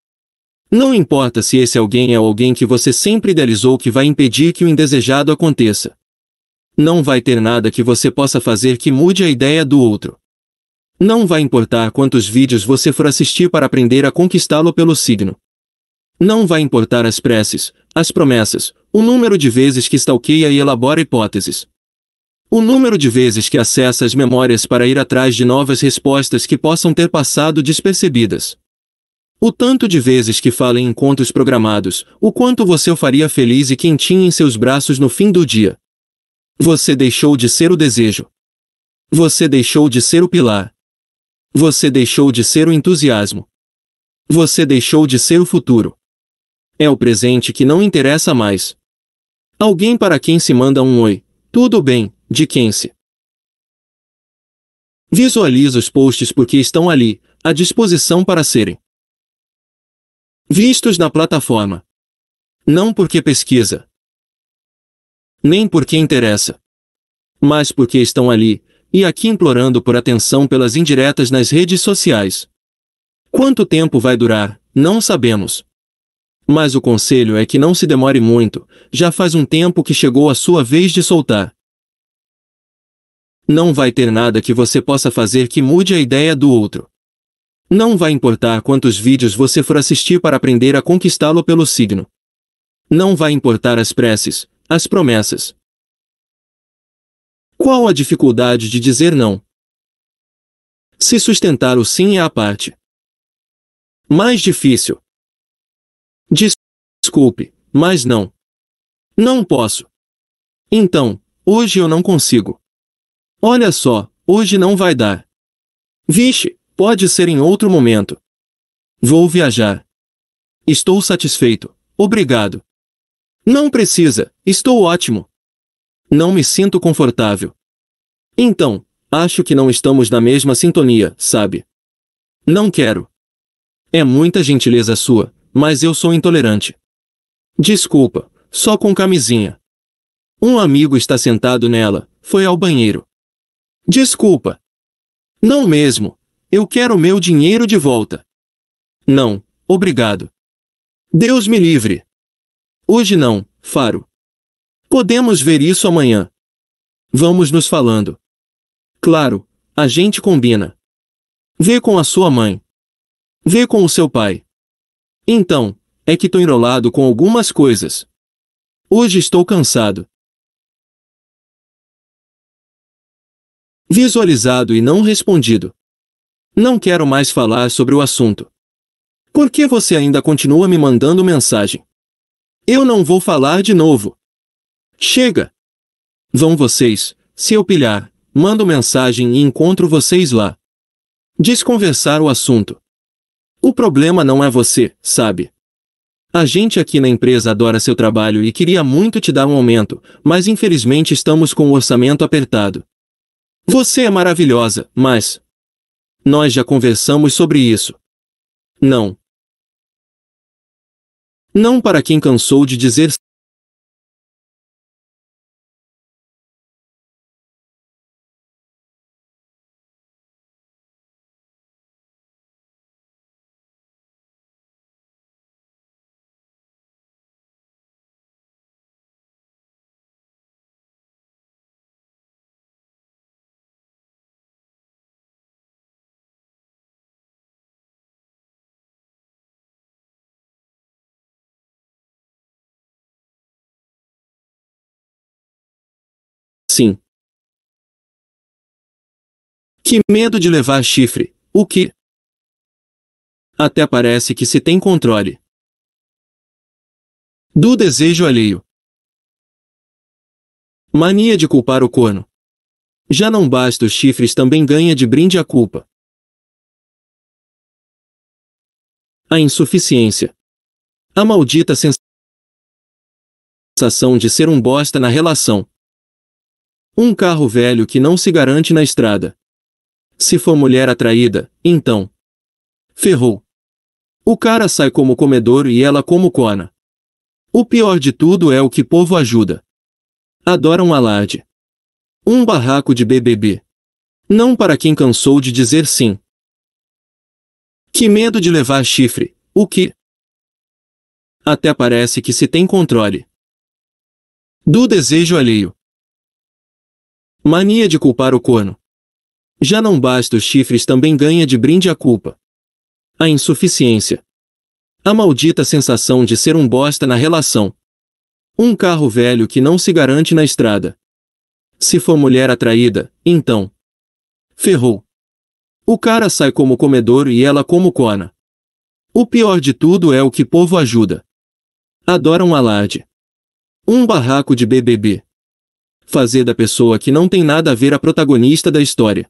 Não importa se esse alguém é alguém que você sempre idealizou que vai impedir que o indesejado aconteça. Não vai ter nada que você possa fazer que mude a ideia do outro. Não vai importar quantos vídeos você for assistir para aprender a conquistá-lo pelo signo. Não vai importar as preces, as promessas, o número de vezes que stalkeia e elabora hipóteses. O número de vezes que acessa as memórias para ir atrás de novas respostas que possam ter passado despercebidas. O tanto de vezes que fala em encontros programados, o quanto você o faria feliz e quentinho em seus braços no fim do dia. Você deixou de ser o desejo. Você deixou de ser o pilar. Você deixou de ser o entusiasmo. Você deixou de ser o futuro. É o presente que não interessa mais. Alguém para quem se manda um oi, tudo bem, de quem se. Visualiza os posts porque estão ali, à disposição para serem vistos na plataforma. Não porque pesquisa, nem porque interessa, mas porque estão ali, e aqui implorando por atenção pelas indiretas nas redes sociais. Quanto tempo vai durar, não sabemos. Mas o conselho é que não se demore muito, já faz um tempo que chegou a sua vez de soltar. Não vai ter nada que você possa fazer que mude a ideia do outro. Não vai importar quantos vídeos você for assistir para aprender a conquistá-lo pelo signo. Não vai importar as preces, as promessas, qual a dificuldade de dizer não? Se sustentar o sim é a parte mais difícil. Desculpe, mas não. Não posso. Então, hoje eu não consigo. Olha só, hoje não vai dar. Vixe, pode ser em outro momento. Vou viajar. Estou satisfeito. Obrigado. Não precisa, estou ótimo. Não me sinto confortável. Então, acho que não estamos na mesma sintonia, sabe? Não quero. É muita gentileza sua, mas eu sou intolerante. Desculpa, só com camisinha. Um amigo está sentado nela, foi ao banheiro. Desculpa. Não mesmo. Eu quero meu dinheiro de volta. Não, obrigado. Deus me livre. Hoje não, Faro. Podemos ver isso amanhã. Vamos nos falando. Claro, a gente combina. Vê com a sua mãe. Vê com o seu pai. Então, é que tô enrolado com algumas coisas. Hoje estou cansado. Visualizado e não respondido. Não quero mais falar sobre o assunto. Por que você ainda continua me mandando mensagem? Eu não vou falar de novo. Chega! Vão vocês, se eu pilhar, mando mensagem e encontro vocês lá. Desconversar o assunto. O problema não é você, sabe? A gente aqui na empresa adora seu trabalho e queria muito te dar um aumento, mas infelizmente estamos com o orçamento apertado. Você é maravilhosa, mas. Nós já conversamos sobre isso. Não. Não para quem cansou de dizer assim. Que medo de levar chifre, o que? Até parece que se tem controle. Do desejo alheio. Mania de culpar o corno. Já não basta os chifres também ganha de brinde a culpa. A insuficiência. A maldita sensação de ser um bosta na relação. Um carro velho que não se garante na estrada. Se for mulher atraída, então. Ferrou. O cara sai como comedor e ela como cona. O pior de tudo é o que povo ajuda. Adoram alarde. Um barraco de BBB. Não para quem cansou de dizer sim. Que medo de levar chifre, o que? Até parece que se tem controle. Do desejo alheio. Mania de culpar o corno. Já não basta os chifres também ganha de brinde a culpa. A insuficiência. A maldita sensação de ser um bosta na relação. Um carro velho que não se garante na estrada. Se for mulher atraída, então. Ferrou. O cara sai como comedor e ela como cona. O pior de tudo é o que povo ajuda. Adora um alarde. Um barraco de BBB fazer da pessoa que não tem nada a ver a protagonista da história.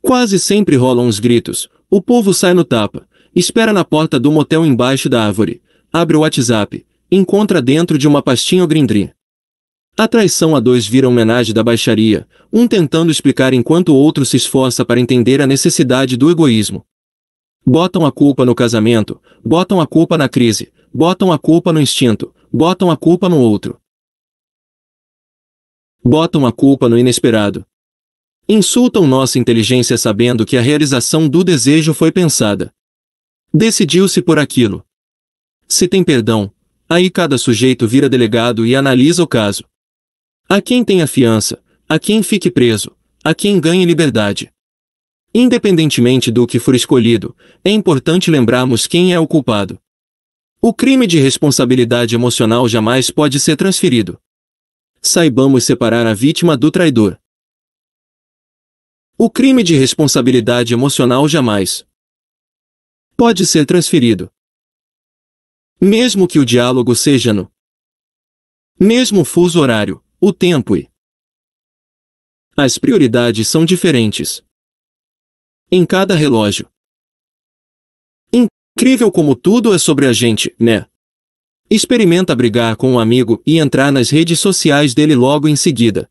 Quase sempre rolam os gritos, o povo sai no tapa, espera na porta do motel embaixo da árvore, abre o WhatsApp, encontra dentro de uma pastinha o grindrim. A traição a dois vira homenagem da baixaria, um tentando explicar enquanto o outro se esforça para entender a necessidade do egoísmo. Botam a culpa no casamento, botam a culpa na crise, botam a culpa no instinto, botam a culpa no outro botam a culpa no inesperado. Insultam nossa inteligência sabendo que a realização do desejo foi pensada. Decidiu-se por aquilo. Se tem perdão, aí cada sujeito vira delegado e analisa o caso. A quem tem a fiança, a quem fique preso, a quem ganhe liberdade. Independentemente do que for escolhido, é importante lembrarmos quem é o culpado. O crime de responsabilidade emocional jamais pode ser transferido saibamos separar a vítima do traidor. O crime de responsabilidade emocional jamais pode ser transferido. Mesmo que o diálogo seja no mesmo fuso horário, o tempo e as prioridades são diferentes em cada relógio. Incrível como tudo é sobre a gente, né? Experimenta brigar com um amigo e entrar nas redes sociais dele logo em seguida.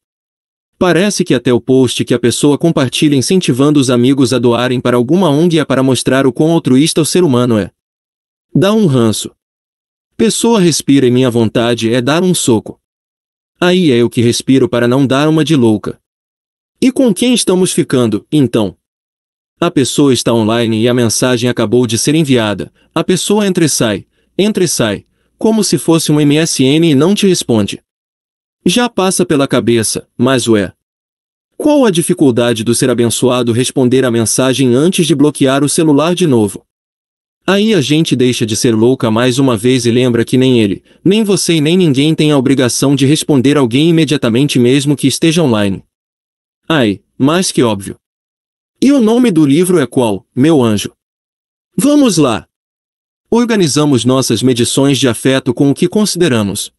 Parece que até o post que a pessoa compartilha incentivando os amigos a doarem para alguma ONG é para mostrar o quão altruísta o ser humano é. Dá um ranço. Pessoa respira e minha vontade é dar um soco. Aí é eu que respiro para não dar uma de louca. E com quem estamos ficando, então? A pessoa está online e a mensagem acabou de ser enviada. A pessoa entre e sai, entre e sai, como se fosse um MSN e não te responde. Já passa pela cabeça, mas ué. Qual a dificuldade do ser abençoado responder a mensagem antes de bloquear o celular de novo? Aí a gente deixa de ser louca mais uma vez e lembra que nem ele, nem você e nem ninguém tem a obrigação de responder alguém imediatamente mesmo que esteja online. Ai, mais que óbvio. E o nome do livro é qual, meu anjo? Vamos lá! Organizamos nossas medições de afeto com o que consideramos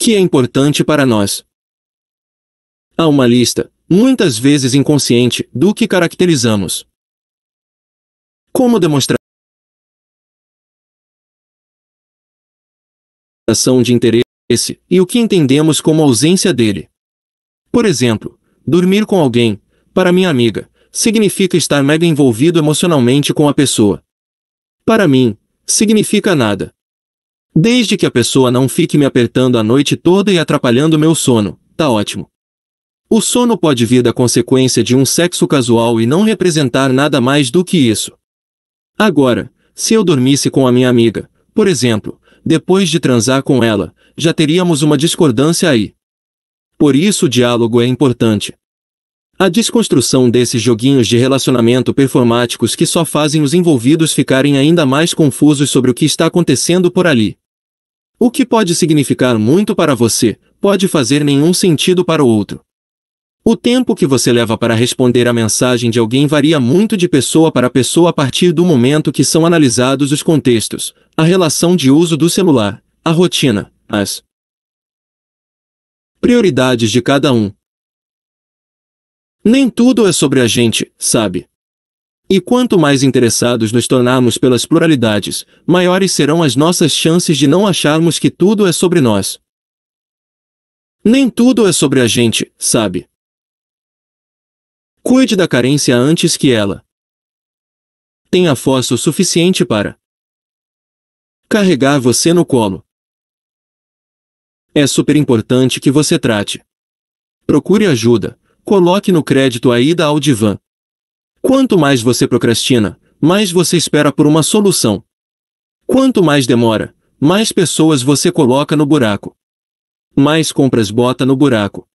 que é importante para nós. Há uma lista, muitas vezes inconsciente, do que caracterizamos. Como demonstrar ação de interesse e o que entendemos como ausência dele. Por exemplo, dormir com alguém, para minha amiga, significa estar mega envolvido emocionalmente com a pessoa. Para mim, significa nada. Desde que a pessoa não fique me apertando a noite toda e atrapalhando meu sono, tá ótimo. O sono pode vir da consequência de um sexo casual e não representar nada mais do que isso. Agora, se eu dormisse com a minha amiga, por exemplo, depois de transar com ela, já teríamos uma discordância aí. Por isso o diálogo é importante. A desconstrução desses joguinhos de relacionamento performáticos que só fazem os envolvidos ficarem ainda mais confusos sobre o que está acontecendo por ali. O que pode significar muito para você, pode fazer nenhum sentido para o outro. O tempo que você leva para responder a mensagem de alguém varia muito de pessoa para pessoa a partir do momento que são analisados os contextos, a relação de uso do celular, a rotina, as prioridades de cada um, nem tudo é sobre a gente, sabe? E quanto mais interessados nos tornarmos pelas pluralidades, maiores serão as nossas chances de não acharmos que tudo é sobre nós. Nem tudo é sobre a gente, sabe? Cuide da carência antes que ela tenha força o suficiente para carregar você no colo. É super importante que você trate. Procure ajuda coloque no crédito a ida ao divã. Quanto mais você procrastina, mais você espera por uma solução. Quanto mais demora, mais pessoas você coloca no buraco. Mais compras bota no buraco.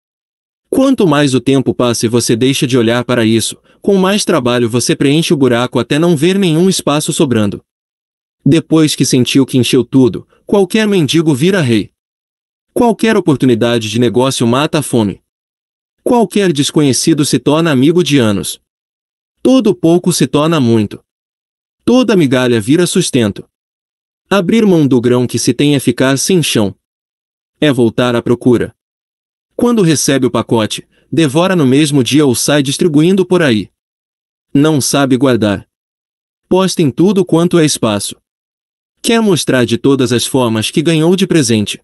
Quanto mais o tempo passa e você deixa de olhar para isso, com mais trabalho você preenche o buraco até não ver nenhum espaço sobrando. Depois que sentiu que encheu tudo, qualquer mendigo vira rei. Qualquer oportunidade de negócio mata a fome. Qualquer desconhecido se torna amigo de anos. Todo pouco se torna muito. Toda migalha vira sustento. Abrir mão do grão que se tem é ficar sem chão. É voltar à procura. Quando recebe o pacote, devora no mesmo dia ou sai distribuindo por aí. Não sabe guardar. Posta em tudo quanto é espaço. Quer mostrar de todas as formas que ganhou de presente.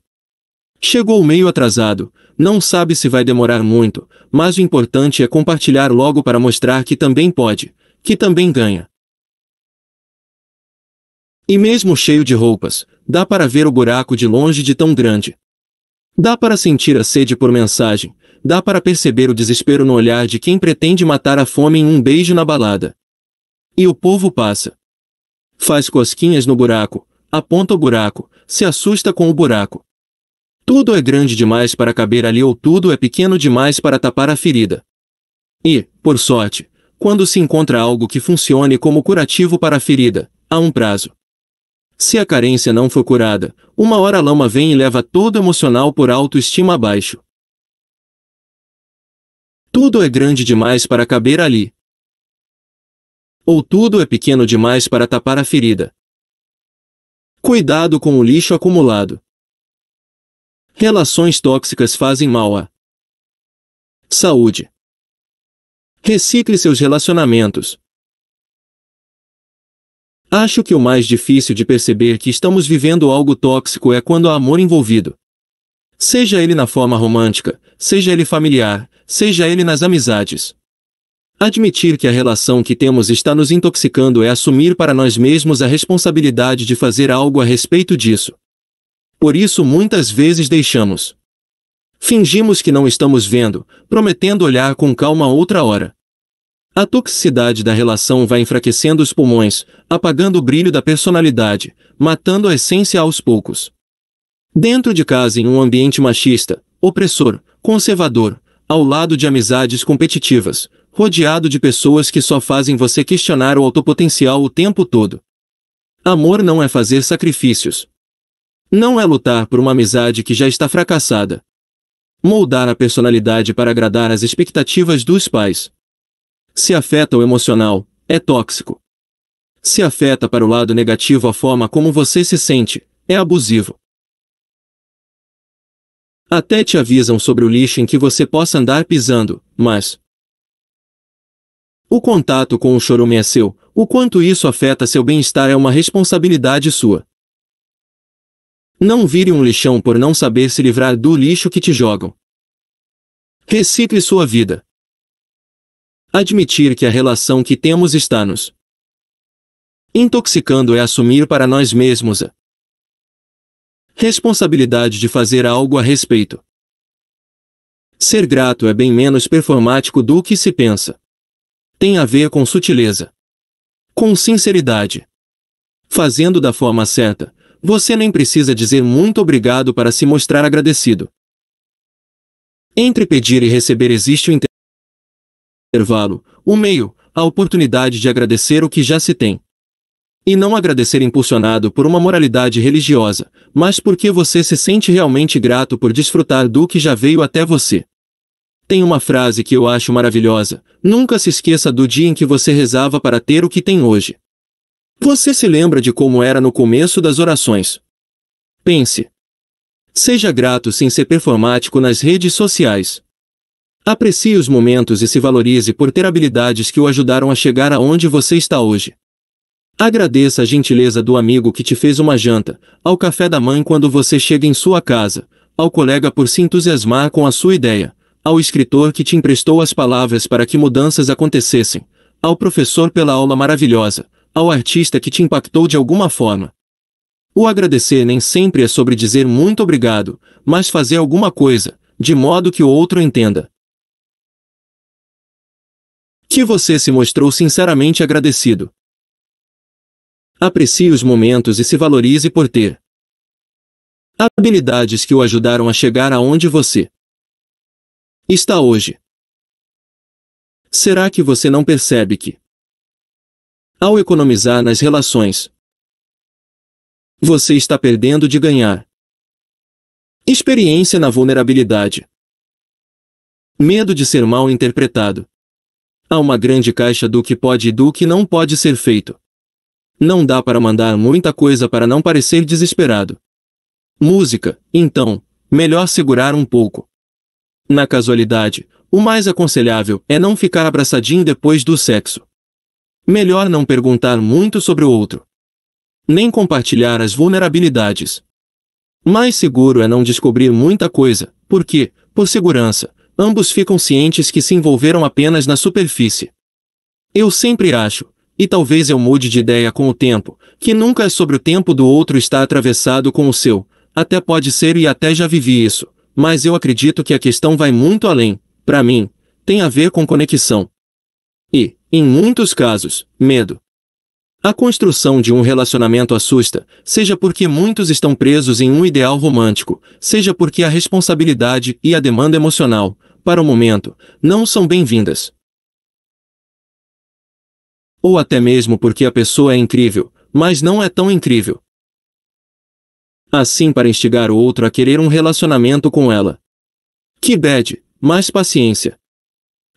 Chegou meio atrasado, não sabe se vai demorar muito, mas o importante é compartilhar logo para mostrar que também pode, que também ganha. E mesmo cheio de roupas, dá para ver o buraco de longe de tão grande. Dá para sentir a sede por mensagem, dá para perceber o desespero no olhar de quem pretende matar a fome em um beijo na balada. E o povo passa. Faz cosquinhas no buraco, aponta o buraco, se assusta com o buraco. Tudo é grande demais para caber ali ou tudo é pequeno demais para tapar a ferida. E, por sorte, quando se encontra algo que funcione como curativo para a ferida, há um prazo. Se a carência não for curada, uma hora a lama vem e leva todo emocional por autoestima abaixo. Tudo é grande demais para caber ali. Ou tudo é pequeno demais para tapar a ferida. Cuidado com o lixo acumulado. Relações tóxicas fazem mal à saúde. Recicle seus relacionamentos. Acho que o mais difícil de perceber que estamos vivendo algo tóxico é quando há amor envolvido. Seja ele na forma romântica, seja ele familiar, seja ele nas amizades. Admitir que a relação que temos está nos intoxicando é assumir para nós mesmos a responsabilidade de fazer algo a respeito disso. Por isso muitas vezes deixamos. Fingimos que não estamos vendo, prometendo olhar com calma outra hora. A toxicidade da relação vai enfraquecendo os pulmões, apagando o brilho da personalidade, matando a essência aos poucos. Dentro de casa em um ambiente machista, opressor, conservador, ao lado de amizades competitivas, rodeado de pessoas que só fazem você questionar o autopotencial o tempo todo. Amor não é fazer sacrifícios, não é lutar por uma amizade que já está fracassada. Moldar a personalidade para agradar as expectativas dos pais. Se afeta o emocional, é tóxico. Se afeta para o lado negativo a forma como você se sente, é abusivo. Até te avisam sobre o lixo em que você possa andar pisando, mas. O contato com o chorume é seu, o quanto isso afeta seu bem-estar é uma responsabilidade sua. Não vire um lixão por não saber se livrar do lixo que te jogam. Recicle sua vida. Admitir que a relação que temos está nos intoxicando é assumir para nós mesmos a responsabilidade de fazer algo a respeito. Ser grato é bem menos performático do que se pensa. Tem a ver com sutileza, com sinceridade, fazendo da forma certa, você nem precisa dizer muito obrigado para se mostrar agradecido. Entre pedir e receber existe o intervalo, o meio, a oportunidade de agradecer o que já se tem. E não agradecer impulsionado por uma moralidade religiosa, mas porque você se sente realmente grato por desfrutar do que já veio até você. Tem uma frase que eu acho maravilhosa: nunca se esqueça do dia em que você rezava para ter o que tem hoje. Você se lembra de como era no começo das orações. Pense. Seja grato sem ser performático nas redes sociais. Aprecie os momentos e se valorize por ter habilidades que o ajudaram a chegar aonde você está hoje. Agradeça a gentileza do amigo que te fez uma janta, ao café da mãe quando você chega em sua casa, ao colega por se entusiasmar com a sua ideia, ao escritor que te emprestou as palavras para que mudanças acontecessem, ao professor pela aula maravilhosa, ao artista que te impactou de alguma forma. O agradecer nem sempre é sobre dizer muito obrigado, mas fazer alguma coisa, de modo que o outro entenda. Que você se mostrou sinceramente agradecido. Aprecie os momentos e se valorize por ter habilidades que o ajudaram a chegar aonde você está hoje. Será que você não percebe que ao economizar nas relações. Você está perdendo de ganhar. Experiência na vulnerabilidade. Medo de ser mal interpretado. Há uma grande caixa do que pode e do que não pode ser feito. Não dá para mandar muita coisa para não parecer desesperado. Música, então, melhor segurar um pouco. Na casualidade, o mais aconselhável é não ficar abraçadinho depois do sexo melhor não perguntar muito sobre o outro. Nem compartilhar as vulnerabilidades. Mais seguro é não descobrir muita coisa, porque, por segurança, ambos ficam cientes que se envolveram apenas na superfície. Eu sempre acho, e talvez eu mude de ideia com o tempo, que nunca é sobre o tempo do outro estar atravessado com o seu, até pode ser e até já vivi isso, mas eu acredito que a questão vai muito além, para mim, tem a ver com conexão. E, em muitos casos, medo. A construção de um relacionamento assusta, seja porque muitos estão presos em um ideal romântico, seja porque a responsabilidade e a demanda emocional, para o momento, não são bem-vindas. Ou até mesmo porque a pessoa é incrível, mas não é tão incrível. Assim para instigar o outro a querer um relacionamento com ela. Que bad, mais paciência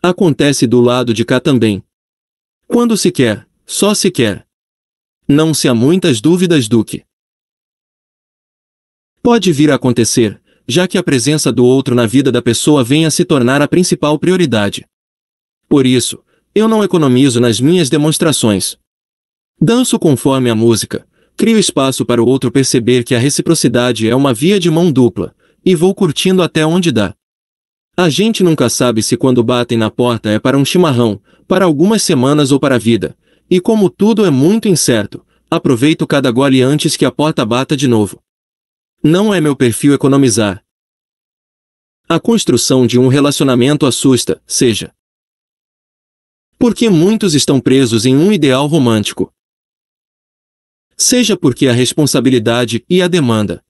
acontece do lado de cá também. Quando se quer, só se quer. Não se há muitas dúvidas do que pode vir a acontecer, já que a presença do outro na vida da pessoa vem a se tornar a principal prioridade. Por isso, eu não economizo nas minhas demonstrações. Danço conforme a música, crio espaço para o outro perceber que a reciprocidade é uma via de mão dupla, e vou curtindo até onde dá. A gente nunca sabe se quando batem na porta é para um chimarrão, para algumas semanas ou para a vida. E como tudo é muito incerto, aproveito cada gole antes que a porta bata de novo. Não é meu perfil economizar. A construção de um relacionamento assusta, seja. Porque muitos estão presos em um ideal romântico. Seja porque a responsabilidade e a demanda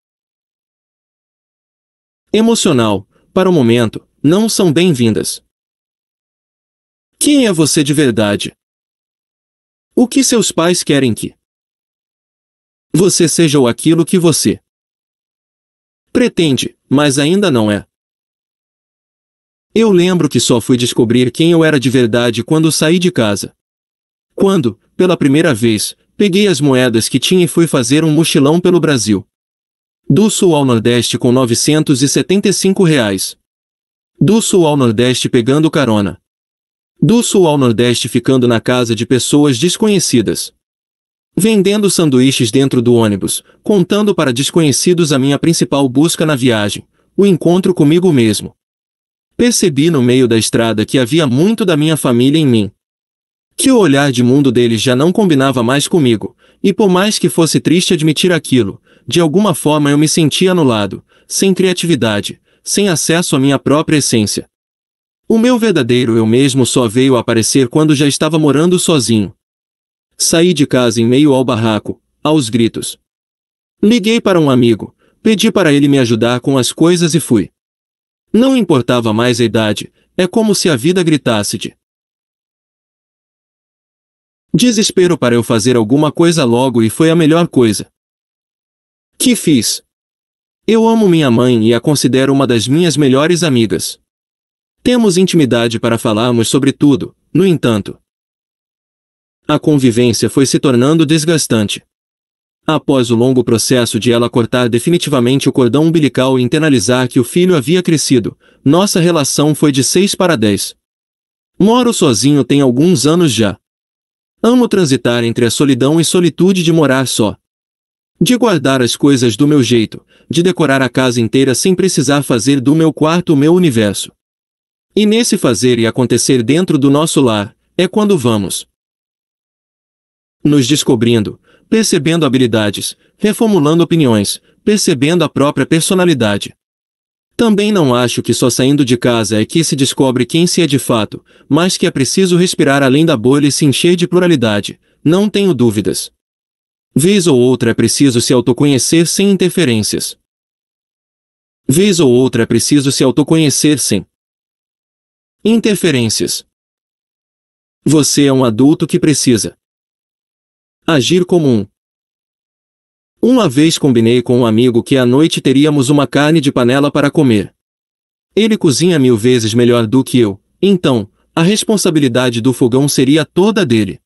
emocional, para o momento, não são bem-vindas. Quem é você de verdade? O que seus pais querem que você seja ou aquilo que você pretende, mas ainda não é. Eu lembro que só fui descobrir quem eu era de verdade quando saí de casa. Quando, pela primeira vez, peguei as moedas que tinha e fui fazer um mochilão pelo Brasil. Do sul ao nordeste com 975 reais, do sul ao nordeste pegando carona. Do sul ao nordeste ficando na casa de pessoas desconhecidas. Vendendo sanduíches dentro do ônibus, contando para desconhecidos a minha principal busca na viagem, o encontro comigo mesmo. Percebi no meio da estrada que havia muito da minha família em mim. Que o olhar de mundo deles já não combinava mais comigo, e por mais que fosse triste admitir aquilo, de alguma forma eu me sentia anulado, sem criatividade, sem acesso à minha própria essência. O meu verdadeiro eu mesmo só veio aparecer quando já estava morando sozinho. Saí de casa em meio ao barraco, aos gritos. Liguei para um amigo, pedi para ele me ajudar com as coisas e fui. Não importava mais a idade, é como se a vida gritasse de desespero para eu fazer alguma coisa logo e foi a melhor coisa. Que fiz? Eu amo minha mãe e a considero uma das minhas melhores amigas. Temos intimidade para falarmos sobre tudo, no entanto. A convivência foi se tornando desgastante. Após o longo processo de ela cortar definitivamente o cordão umbilical e internalizar que o filho havia crescido, nossa relação foi de 6 para 10. Moro sozinho tem alguns anos já. Amo transitar entre a solidão e solitude de morar só de guardar as coisas do meu jeito, de decorar a casa inteira sem precisar fazer do meu quarto o meu universo. E nesse fazer e acontecer dentro do nosso lar, é quando vamos nos descobrindo, percebendo habilidades, reformulando opiniões, percebendo a própria personalidade. Também não acho que só saindo de casa é que se descobre quem se é de fato, mas que é preciso respirar além da bolha e se encher de pluralidade, não tenho dúvidas. Vez ou outra é preciso se autoconhecer sem interferências. Vez ou outra é preciso se autoconhecer sem interferências. Você é um adulto que precisa agir como um. Uma vez combinei com um amigo que à noite teríamos uma carne de panela para comer. Ele cozinha mil vezes melhor do que eu, então, a responsabilidade do fogão seria toda dele.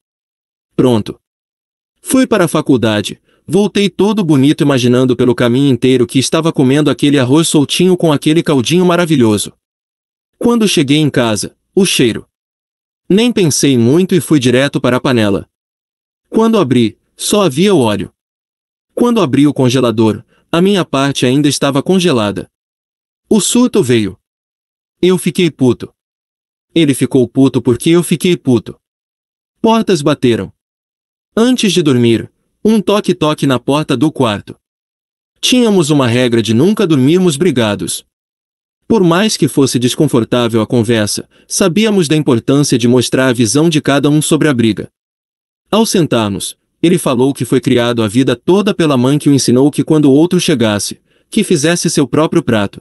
Pronto. Fui para a faculdade. Voltei todo bonito imaginando pelo caminho inteiro que estava comendo aquele arroz soltinho com aquele caldinho maravilhoso. Quando cheguei em casa, o cheiro. Nem pensei muito e fui direto para a panela. Quando abri, só havia o óleo. Quando abri o congelador, a minha parte ainda estava congelada. O surto veio. Eu fiquei puto. Ele ficou puto porque eu fiquei puto. Portas bateram. Antes de dormir, um toque-toque na porta do quarto. Tínhamos uma regra de nunca dormirmos brigados. Por mais que fosse desconfortável a conversa, sabíamos da importância de mostrar a visão de cada um sobre a briga. Ao sentarmos, ele falou que foi criado a vida toda pela mãe que o ensinou que quando o outro chegasse, que fizesse seu próprio prato.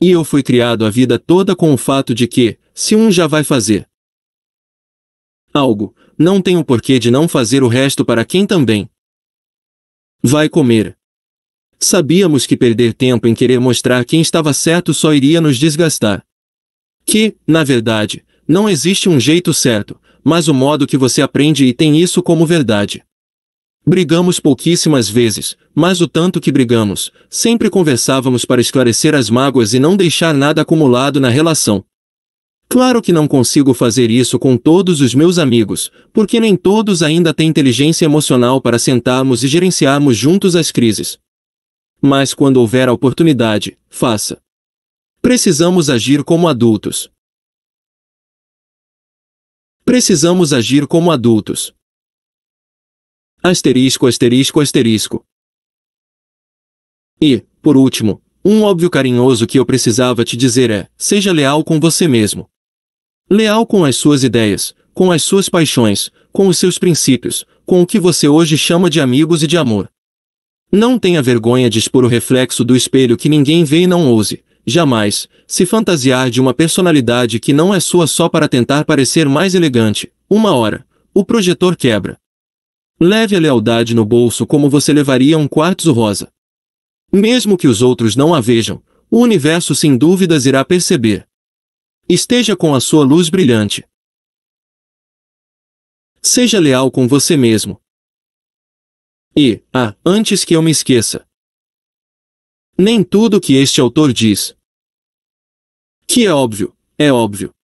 E eu fui criado a vida toda com o fato de que, se um já vai fazer, algo, não tenho porquê de não fazer o resto para quem também. Vai comer. Sabíamos que perder tempo em querer mostrar quem estava certo só iria nos desgastar. Que, na verdade, não existe um jeito certo, mas o modo que você aprende e tem isso como verdade. Brigamos pouquíssimas vezes, mas o tanto que brigamos, sempre conversávamos para esclarecer as mágoas e não deixar nada acumulado na relação. Claro que não consigo fazer isso com todos os meus amigos, porque nem todos ainda têm inteligência emocional para sentarmos e gerenciarmos juntos as crises. Mas quando houver a oportunidade, faça. Precisamos agir como adultos. Precisamos agir como adultos. Asterisco, asterisco, asterisco. E, por último, um óbvio carinhoso que eu precisava te dizer é: seja leal com você mesmo. Leal com as suas ideias, com as suas paixões, com os seus princípios, com o que você hoje chama de amigos e de amor. Não tenha vergonha de expor o reflexo do espelho que ninguém vê e não ouse, jamais, se fantasiar de uma personalidade que não é sua só para tentar parecer mais elegante. Uma hora, o projetor quebra. Leve a lealdade no bolso como você levaria um quartzo rosa. Mesmo que os outros não a vejam, o universo sem dúvidas irá perceber. Esteja com a sua luz brilhante. Seja leal com você mesmo. E, ah, antes que eu me esqueça. Nem tudo que este autor diz. Que é óbvio, é óbvio.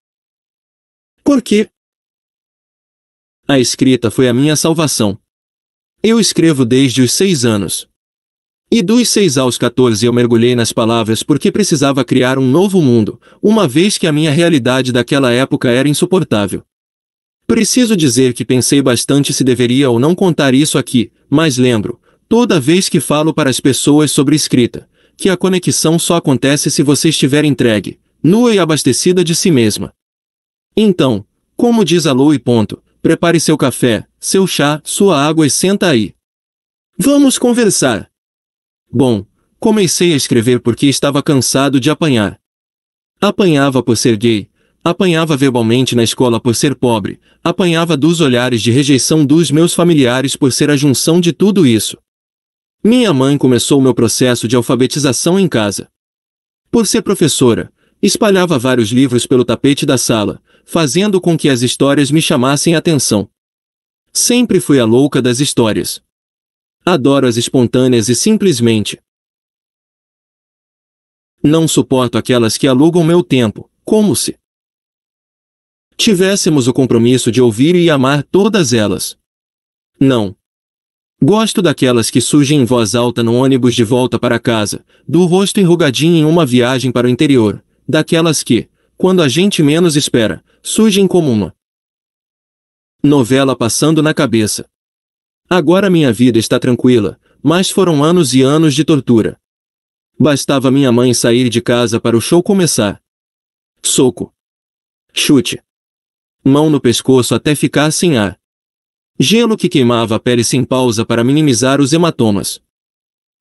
Por quê? A escrita foi a minha salvação. Eu escrevo desde os seis anos. E dos 6 aos 14 eu mergulhei nas palavras porque precisava criar um novo mundo, uma vez que a minha realidade daquela época era insuportável. Preciso dizer que pensei bastante se deveria ou não contar isso aqui, mas lembro, toda vez que falo para as pessoas sobre escrita, que a conexão só acontece se você estiver entregue, nua e abastecida de si mesma. Então, como diz a Lou e ponto, prepare seu café, seu chá, sua água e senta aí. Vamos conversar. Bom, comecei a escrever porque estava cansado de apanhar. Apanhava por ser gay, apanhava verbalmente na escola por ser pobre, apanhava dos olhares de rejeição dos meus familiares por ser a junção de tudo isso. Minha mãe começou meu processo de alfabetização em casa. Por ser professora, espalhava vários livros pelo tapete da sala, fazendo com que as histórias me chamassem atenção. Sempre fui a louca das histórias. Adoro as espontâneas e simplesmente. Não suporto aquelas que alugam meu tempo, como se tivéssemos o compromisso de ouvir e amar todas elas. Não. Gosto daquelas que surgem em voz alta no ônibus de volta para casa, do rosto enrugadinho em uma viagem para o interior, daquelas que, quando a gente menos espera, surgem como uma novela passando na cabeça. Agora minha vida está tranquila, mas foram anos e anos de tortura. Bastava minha mãe sair de casa para o show começar. Soco. Chute. Mão no pescoço até ficar sem ar. Gelo que queimava a pele sem pausa para minimizar os hematomas.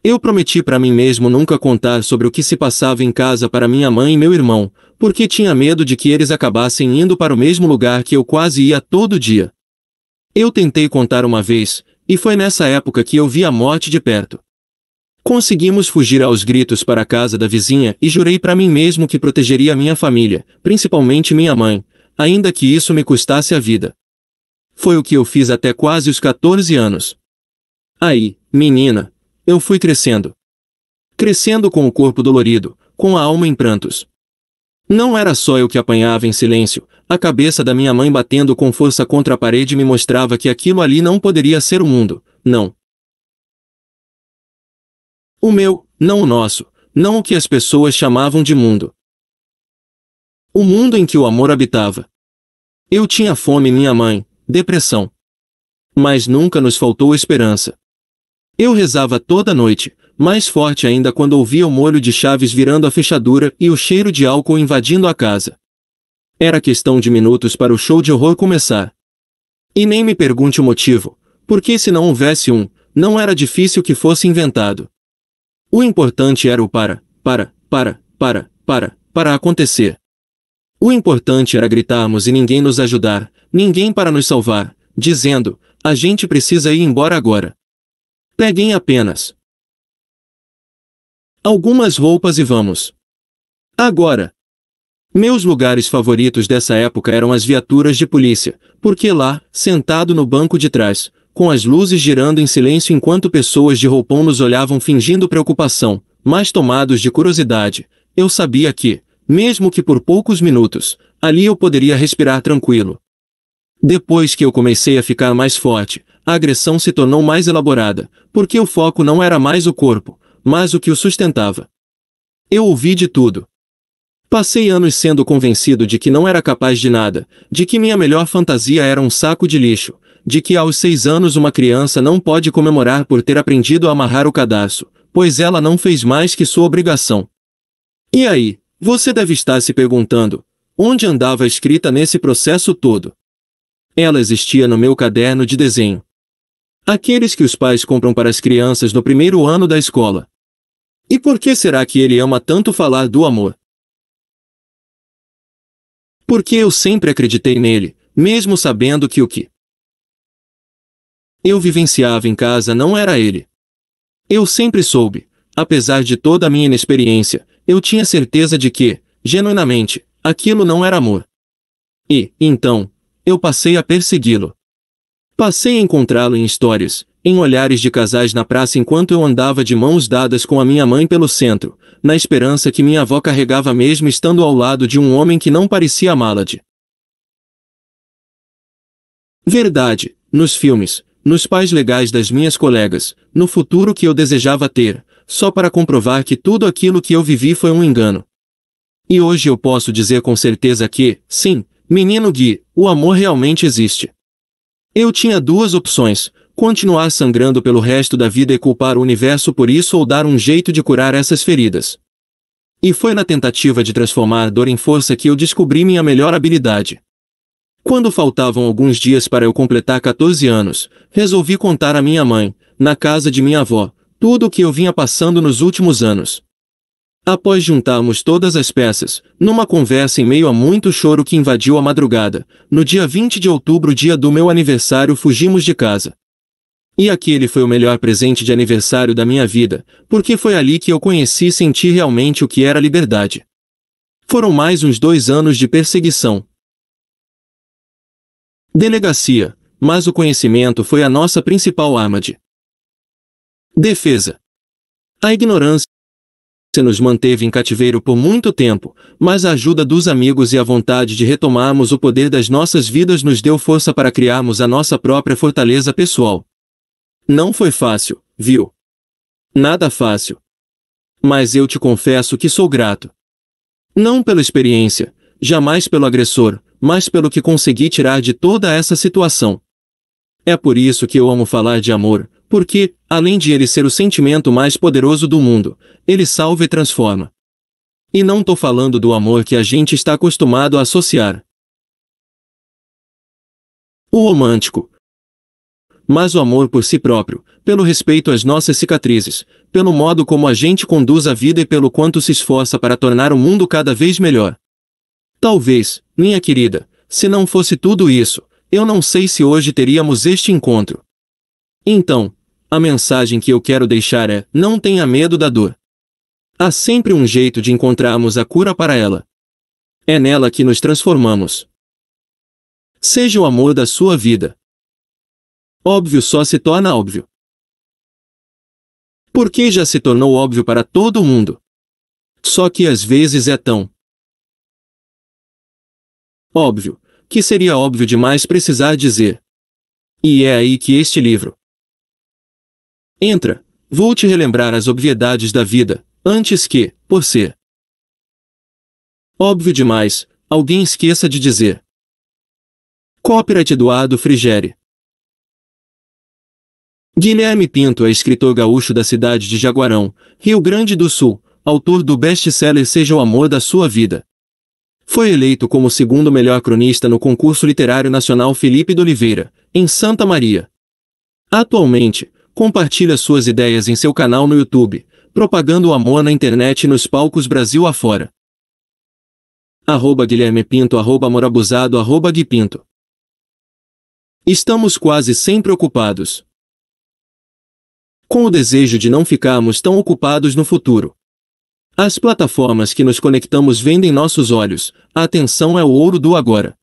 Eu prometi para mim mesmo nunca contar sobre o que se passava em casa para minha mãe e meu irmão, porque tinha medo de que eles acabassem indo para o mesmo lugar que eu quase ia todo dia. Eu tentei contar uma vez, e foi nessa época que eu vi a morte de perto. Conseguimos fugir aos gritos para a casa da vizinha e jurei para mim mesmo que protegeria minha família, principalmente minha mãe, ainda que isso me custasse a vida. Foi o que eu fiz até quase os 14 anos. Aí, menina, eu fui crescendo. Crescendo com o corpo dolorido, com a alma em prantos. Não era só eu que apanhava em silêncio, a cabeça da minha mãe batendo com força contra a parede me mostrava que aquilo ali não poderia ser o mundo, não. O meu, não o nosso, não o que as pessoas chamavam de mundo. O mundo em que o amor habitava. Eu tinha fome, minha mãe, depressão. Mas nunca nos faltou esperança. Eu rezava toda noite, mais forte ainda quando ouvia o molho de chaves virando a fechadura e o cheiro de álcool invadindo a casa. Era questão de minutos para o show de horror começar. E nem me pergunte o motivo, porque se não houvesse um, não era difícil que fosse inventado. O importante era o para, para, para, para, para, para acontecer. O importante era gritarmos e ninguém nos ajudar, ninguém para nos salvar, dizendo, a gente precisa ir embora agora. Peguem apenas algumas roupas e vamos. Agora! Meus lugares favoritos dessa época eram as viaturas de polícia, porque lá, sentado no banco de trás, com as luzes girando em silêncio enquanto pessoas de roupão nos olhavam fingindo preocupação, mas tomados de curiosidade, eu sabia que, mesmo que por poucos minutos, ali eu poderia respirar tranquilo. Depois que eu comecei a ficar mais forte, a agressão se tornou mais elaborada, porque o foco não era mais o corpo, mas o que o sustentava. Eu ouvi de tudo, Passei anos sendo convencido de que não era capaz de nada, de que minha melhor fantasia era um saco de lixo, de que aos seis anos uma criança não pode comemorar por ter aprendido a amarrar o cadarço, pois ela não fez mais que sua obrigação. E aí, você deve estar se perguntando, onde andava a escrita nesse processo todo? Ela existia no meu caderno de desenho. Aqueles que os pais compram para as crianças no primeiro ano da escola. E por que será que ele ama tanto falar do amor? Porque eu sempre acreditei nele, mesmo sabendo que o que eu vivenciava em casa não era ele. Eu sempre soube, apesar de toda a minha inexperiência, eu tinha certeza de que, genuinamente, aquilo não era amor. E, então, eu passei a persegui-lo. Passei a encontrá-lo em histórias, em olhares de casais na praça enquanto eu andava de mãos dadas com a minha mãe pelo centro, na esperança que minha avó carregava mesmo estando ao lado de um homem que não parecia malade. de. Verdade, nos filmes, nos pais legais das minhas colegas, no futuro que eu desejava ter, só para comprovar que tudo aquilo que eu vivi foi um engano. E hoje eu posso dizer com certeza que, sim, menino Gui, o amor realmente existe. Eu tinha duas opções, Continuar sangrando pelo resto da vida e culpar o universo por isso ou dar um jeito de curar essas feridas. E foi na tentativa de transformar a dor em força que eu descobri minha melhor habilidade. Quando faltavam alguns dias para eu completar 14 anos, resolvi contar à minha mãe, na casa de minha avó, tudo o que eu vinha passando nos últimos anos. Após juntarmos todas as peças, numa conversa em meio a muito choro que invadiu a madrugada, no dia 20 de outubro, dia do meu aniversário, fugimos de casa. E aquele foi o melhor presente de aniversário da minha vida, porque foi ali que eu conheci e senti realmente o que era liberdade. Foram mais uns dois anos de perseguição. Delegacia, mas o conhecimento foi a nossa principal arma de defesa. A ignorância se nos manteve em cativeiro por muito tempo, mas a ajuda dos amigos e a vontade de retomarmos o poder das nossas vidas nos deu força para criarmos a nossa própria fortaleza pessoal. Não foi fácil, viu? Nada fácil. Mas eu te confesso que sou grato. Não pela experiência, jamais pelo agressor, mas pelo que consegui tirar de toda essa situação. É por isso que eu amo falar de amor, porque, além de ele ser o sentimento mais poderoso do mundo, ele salva e transforma. E não tô falando do amor que a gente está acostumado a associar. O romântico, mas o amor por si próprio, pelo respeito às nossas cicatrizes, pelo modo como a gente conduz a vida e pelo quanto se esforça para tornar o mundo cada vez melhor. Talvez, minha querida, se não fosse tudo isso, eu não sei se hoje teríamos este encontro. Então, a mensagem que eu quero deixar é: não tenha medo da dor. Há sempre um jeito de encontrarmos a cura para ela. É nela que nos transformamos. Seja o amor da sua vida óbvio só se torna óbvio. Porque já se tornou óbvio para todo mundo. Só que às vezes é tão óbvio, que seria óbvio demais precisar dizer. E é aí que este livro entra. Vou te relembrar as obviedades da vida, antes que, por ser óbvio demais, alguém esqueça de dizer. Copyright Eduardo Frigeri Guilherme Pinto é escritor gaúcho da cidade de Jaguarão, Rio Grande do Sul, autor do best-seller Seja o Amor da Sua Vida. Foi eleito como segundo melhor cronista no concurso literário nacional Felipe de Oliveira, em Santa Maria. Atualmente, compartilha suas ideias em seu canal no YouTube, propagando o amor na internet e nos palcos Brasil afora. Arroba Guilherme Pinto, arroba Morabusado, arroba Gui Pinto. Estamos quase sempre ocupados com o desejo de não ficarmos tão ocupados no futuro. As plataformas que nos conectamos vendem nossos olhos, a atenção é o ouro do agora.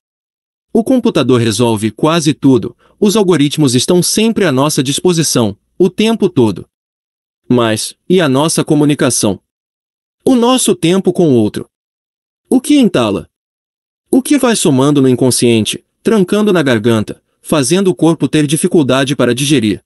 O computador resolve quase tudo, os algoritmos estão sempre à nossa disposição, o tempo todo. Mas, e a nossa comunicação? O nosso tempo com o outro. O que entala? O que vai somando no inconsciente, trancando na garganta, fazendo o corpo ter dificuldade para digerir?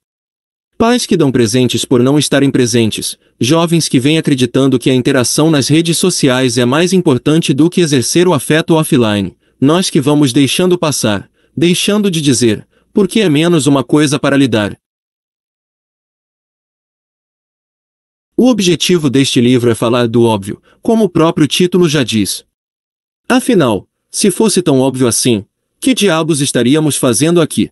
Pais que dão presentes por não estarem presentes, jovens que vêm acreditando que a interação nas redes sociais é mais importante do que exercer o afeto offline, nós que vamos deixando passar, deixando de dizer, porque é menos uma coisa para lidar. O objetivo deste livro é falar do óbvio, como o próprio título já diz. Afinal, se fosse tão óbvio assim, que diabos estaríamos fazendo aqui?